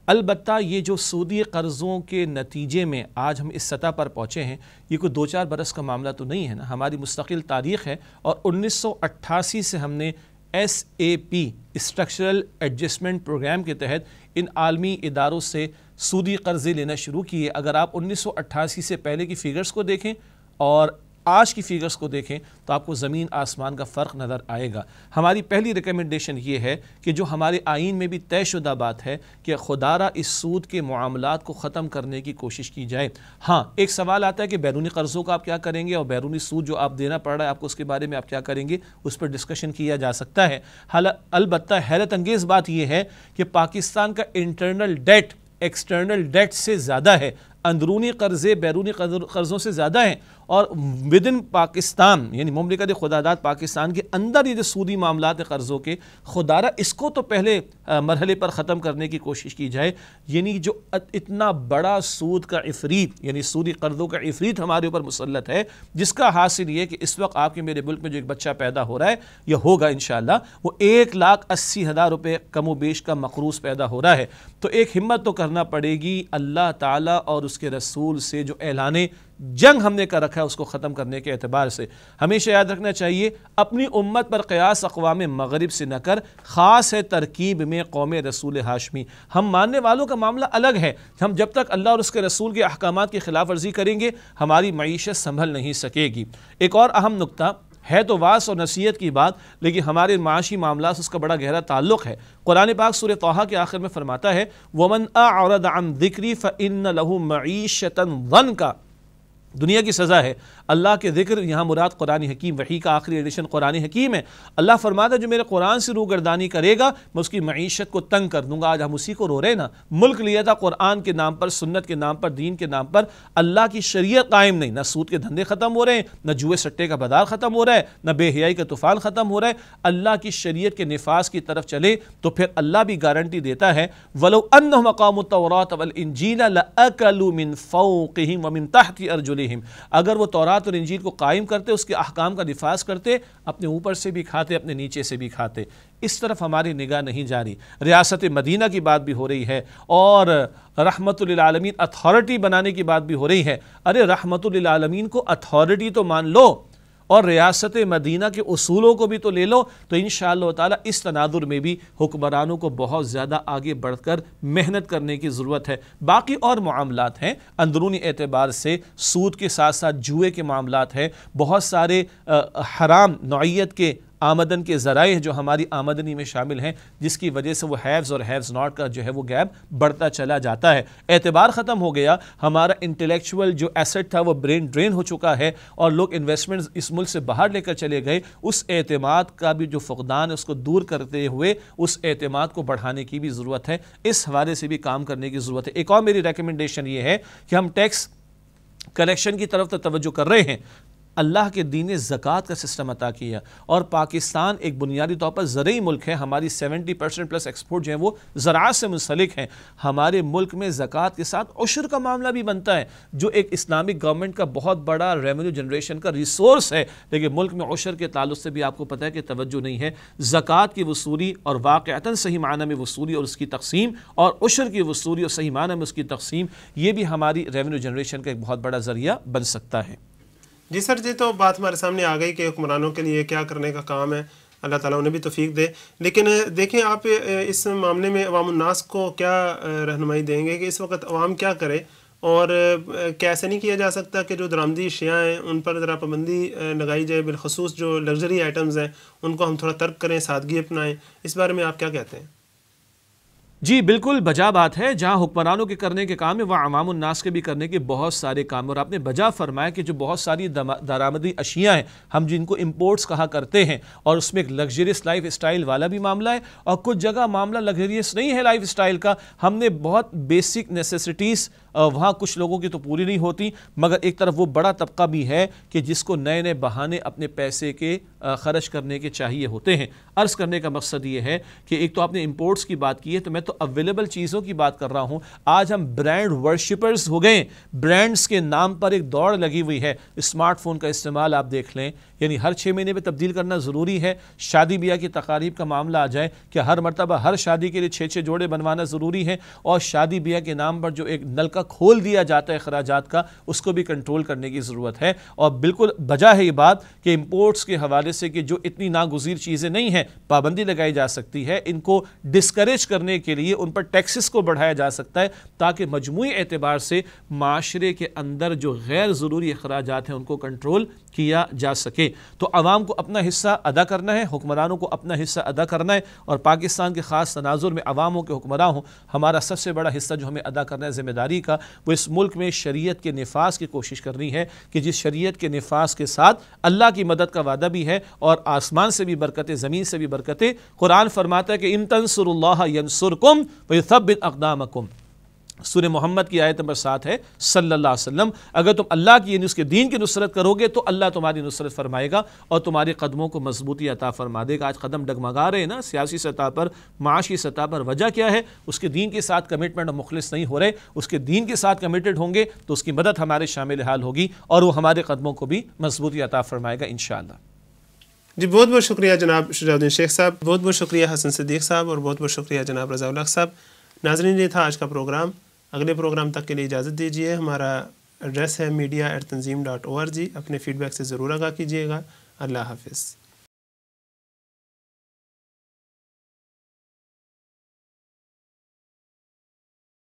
अलबत् ये जो सूदी कर्ज़ों के नतीजे में आज हम इस सतह पर पहुँचे हैं ये कोई दो चार बरस का मामला तो नहीं है ना हमारी मुस्तकिल तारीख़ है और 1988 से हमने S A P structural adjustment programme के तहत इन आलमी इदारों से सूदी कर्ज़े लेना शुरू किए अगर आप 1988 से पहले की फ़िगर्स को देखें और आज की फिगर्स को देखें तो आपको ज़मीन आसमान का फ़र्क नज़र आएगा हमारी पहली रिकमेंडेशन ये है कि जो हमारे आइन में भी तयशुदा बात है कि खुदारा इस सूद के मामला को ख़त्म करने की कोशिश की जाए हाँ एक सवाल आता है कि बैरूनी कर्ज़ों का आप क्या करेंगे और बैरूनी सूद जो आप देना पड़ रहा है आपको उसके बारे में आप क्या करेंगे उस पर डिस्कशन किया जा सकता है हाल अलबत् हैरत अंगेज़ बात यह है कि पाकिस्तान का इंटरनल डेट एक्सटर्नल डेट से ज़्यादा है अंदरूनी कर्ज़े बैरूनी कर्ज़ों से ज़्यादा हैं और विद इन पाकिस्तान यानी ममलिकत खुदादात पाकिस्तान के अंदर ये जो सूदी मामला हैं कर्ज़ों के खुदारा इसको तो पहले मरहले पर ख़त्म करने की कोशिश की जाए यानी जो इतना बड़ा सूद का इफरीत यानी सूदी कर्ज़ों का इफरीत हमारे ऊपर मुसलत है जिसका हासिल ये कि इस वक्त आपके मेरे मुल्क में जो एक बच्चा पैदा हो रहा है या होगा इन वो एक लाख अस्सी हज़ार रुपये कमो बेश का मकरूज पैदा हो रहा है तो एक हिम्मत तो करना पड़ेगी अल्लाह ताली और उसके रसूल से जो एलान जंग हमने कर रखा है उसको ख़त्म करने के अतबार से हमेशा याद रखना चाहिए अपनी उम्मत पर क़यास अकवाम मगरब से न कर ख़ास है तरकीब में कौम रसूल हाशमी हम मानने वालों का मामला अलग है हम जब तक अल्लाह और उसके रसूल के अहकाम की ख़िलाफ़ वर्जी करेंगे हमारी मीशत संभल नहीं सकेगी एक और अहम नुकता है तो वास और नसीहत की बात लेकिन हमारे माशी मामला से उसका बड़ा गहरा ताल्लुक है कुरान पाक सूर तोहा के आखिर में फरमाता है वमन आरद आन दिक्री फ़ इन लहू मीशतन वन का दुनिया की सज़ा है अल्लाह के जिक्र यहाँ मुराद कुरान हकीम वही का आखिरी एडिशन कुरान हकीम है अल्लाह फरमाता है जो मेरे कुरान से रूगरदानी करेगा मैं उसकी मीशत को तंग कर दूंगा आज हम उसी को रो रहे ना मुल्क लिया था कुरान के नाम पर सुन्नत के नाम पर दीन के नाम पर अल्लाह की शरीय कायम नहीं ना सूद के धंधे ख़त्म हो रहे हैं ना जुए सट्टे का बदार ख़त्म हो रहा है ना बेहियाई का तूफ़ान ख़त्म हो रहा है अल्लाह की शरीय के नफाज की तरफ चले तो फिर अल्लाह भी गारंटी देता है वलो अन मकाम तवरात वल इंजीला वमिन तहती अर्जुल अमवालिम अगर वो तौरात और इंजील को कायम करते उसके अहकाम का नफाज करते अपने ऊपर से भी खाते अपने नीचे से भी खाते इस तरफ हमारी निगाह नहीं जा रही रियासत मदीना की बात भी हो रही है और रहमतुल्लामीन अथॉरिटी बनाने की बात भी हो रही है अरे रहमतुल्लामीन को अथॉरिटी तो मान लो और रियासत मदीना के असूलों को भी तो ले लो तो इन ताला इस तनादुर में भी हुक्मरानों को बहुत ज़्यादा आगे बढ़ कर मेहनत करने की ज़रूरत है बाकी और मामला हैं अंदरूनी एतबार से सूद के साथ साथ जुए के मामला हैं बहुत सारे आ, हराम नोयीत के आमदन के ज़राए जो हमारी आमदनी में शामिल हैं जिसकी वजह से वो हैव्स और हैव्स नॉट का जो है वो गैप बढ़ता चला जाता है एतबार ख़त्म हो गया हमारा इंटेलेक्चुअल जो एसेट था वो ब्रेन ड्रेन हो चुका है और लोग इन्वेस्टमेंट इस मुल्क से बाहर लेकर चले गए उस एतमाद का भी जो फ़ुकदान है उसको दूर करते हुए उस एतमाद को बढ़ाने की भी ज़रूरत है इस हवाले से भी काम करने की ज़रूरत है एक और मेरी रिकमेंडेशन ये है कि हम टैक्स कलेक्शन की तरफ तो तवज्जो कर रहे हैं अल्लाह के दीन ज़क़़त का सिस्टम अता किया और पाकिस्तान एक बुनियादी तौर पर ज़रूरी मुल्क है हमारी सेवेंटी परसेंट प्लस एक्सपोर्ट जो है वो ज़रात से मुंसलिक हैं हमारे मुल्क में ज़क़़त के साथ उशर का मामला भी बनता है जो एक इस्लामिक गवर्नमेंट का बहुत बड़ा रेवेन्यू जनरेशन का रिसोर्स है लेकिन मुल्क में उशर के ताल्लुक से भी आपको पता है कि तवज्जो नहीं है ज़क़़त की वसूली और वाक़ता सही माना में वसूली और उसकी तकसीम और उशर की वसूली और सही माना में उसकी तकसीम ये भी हमारी रेवेन्यू जनरेशन का एक बहुत बड़ा ज़रिया बन सकता है जी सर जी तो बात हमारे सामने आ गई कि हुक्मरानों के लिए क्या करने का काम है अल्लाह ताला उन्हें भी तोफीक दे लेकिन देखें आप इस मामले में अवामनास को क्या रहनुमाई देंगे कि इस वक्त अवाम क्या करे और कैसे नहीं किया जा सकता कि जो दरामदी शिया हैं उन पर ज़रा पाबंदी लगाई जाए बिलखसूस जो लग्जरी आइटम्स हैं उनको हम थोड़ा तर्क करें सादगी अपनाएं इस बारे में आप क्या कहते हैं जी बिल्कुल बजा बात है जहाँ हुक्मरानों के करने के काम है वहाँ अवामनास के भी करने के बहुत सारे काम और आपने बजा फरमाया कि जो बहुत सारी दरामदी अशियाँ हैं हम जिनको इम्पोर्ट्स कहा करते हैं और उसमें एक लग्जरियस लाइफ स्टाइल वाला भी मामला है और कुछ जगह मामला लग्जरियस नहीं है लाइफ स्टाइल का हमने बहुत बेसिक नेसेसिटीज़ वहाँ कुछ लोगों की तो पूरी नहीं होती मगर एक तरफ वो बड़ा तबका भी है कि जिसको नए नए बहाने अपने पैसे के ख़र्च करने के चाहिए होते हैं अर्ज़ करने का मकसद ये है कि एक तो आपने इम्पोर्ट्स की बात की है तो मैं तो अवेलेबल चीज़ों की बात कर रहा हूँ आज हम ब्रांड वर्शिपर्स हो गए ब्रांड्स के नाम पर एक दौड़ लगी हुई है स्मार्टफोन का इस्तेमाल आप देख लें यानी हर छः महीने में तब्दील करना ज़रूरी है शादी ब्याह की तकारीब का मामला आ जाए कि हर मरतबा हर शादी के लिए छः छः जोड़े बनवाना ज़रूरी है और शादी ब्याह के नाम पर जो एक नलका खोल दिया जाता है अखराज का उसको भी कंट्रोल करने की ज़रूरत है और बिल्कुल बजा है ये बात कि इम्पोर्ट्स के हवाले से कि जो इतनी नागजीर चीज़ें नहीं हैं पाबंदी लगाई जा सकती है इनको डिस्करेज करने के लिए उन पर टैक्सेस को बढ़ाया जा सकता है ताकि मजमू एतबार से माशरे के अंदर जो गैर ज़रूरी अखराज हैं उनको कंट्रोल किया जा सके सके तो आवाम को अपना हिस्सा अदा करना है हुक्मरानों को अपना हिस्सा अदा करना है और पाकिस्तान के ख़ास तनाजुर में अवामों के हुक्मरान हों हमारा सबसे बड़ा हिस्सा जो हमें अदा करना है ज़िम्मेदारी का वो इस मुल्क में शरीयत के नफाज की कोशिश करनी है कि जिस शरीयत के नफाज के साथ अल्लाह की मदद का वादा भी है और आसमान से भी बरकतें ज़मीन से भी बरकतें कुरान फरमाता है कि इन तनसर यनसुरकुम वसबिन अकदामकुम सूर्य मोहम्मद की आयत नंबर सात है सल्ला वसम अगर तुम अल्लाह की यानी उसके दीन की नुसरत करोगे तो अल्लाह तुम्हारी नुसरत फरमाएगा और तुम्हारे कदमों को मजबूती अता फरमा देगा आज कदम डगमगा रहे हैं ना सियासी सतह पर माशी सतह पर वजह क्या है उसके दीन के साथ कमिटमेंट और मुखलिस नहीं हो रहे उसके दीन के साथ कमिटेड होंगे तो उसकी मदद हमारे शामिल हाल होगी और वो हमारे कदमों को भी मजबूती अता फरमाएगा इन जी बहुत बहुत शुक्रिया जनाब शुजाउद्दीन शेख साहब बहुत बहुत शुक्रिया हसन सदीक साहब और बहुत बहुत शुक्रिया जनाब रजाउल्ला साहब नाजरीन ये था आज का प्रोग्राम अगले प्रोग्राम तक के लिए इजाज़त दीजिए हमारा एड्रेस है media at Tanzeem dot O R G अपने फ़ीडबैक से ज़रूर आगा कीजिएगा अल्लाह हाफिज़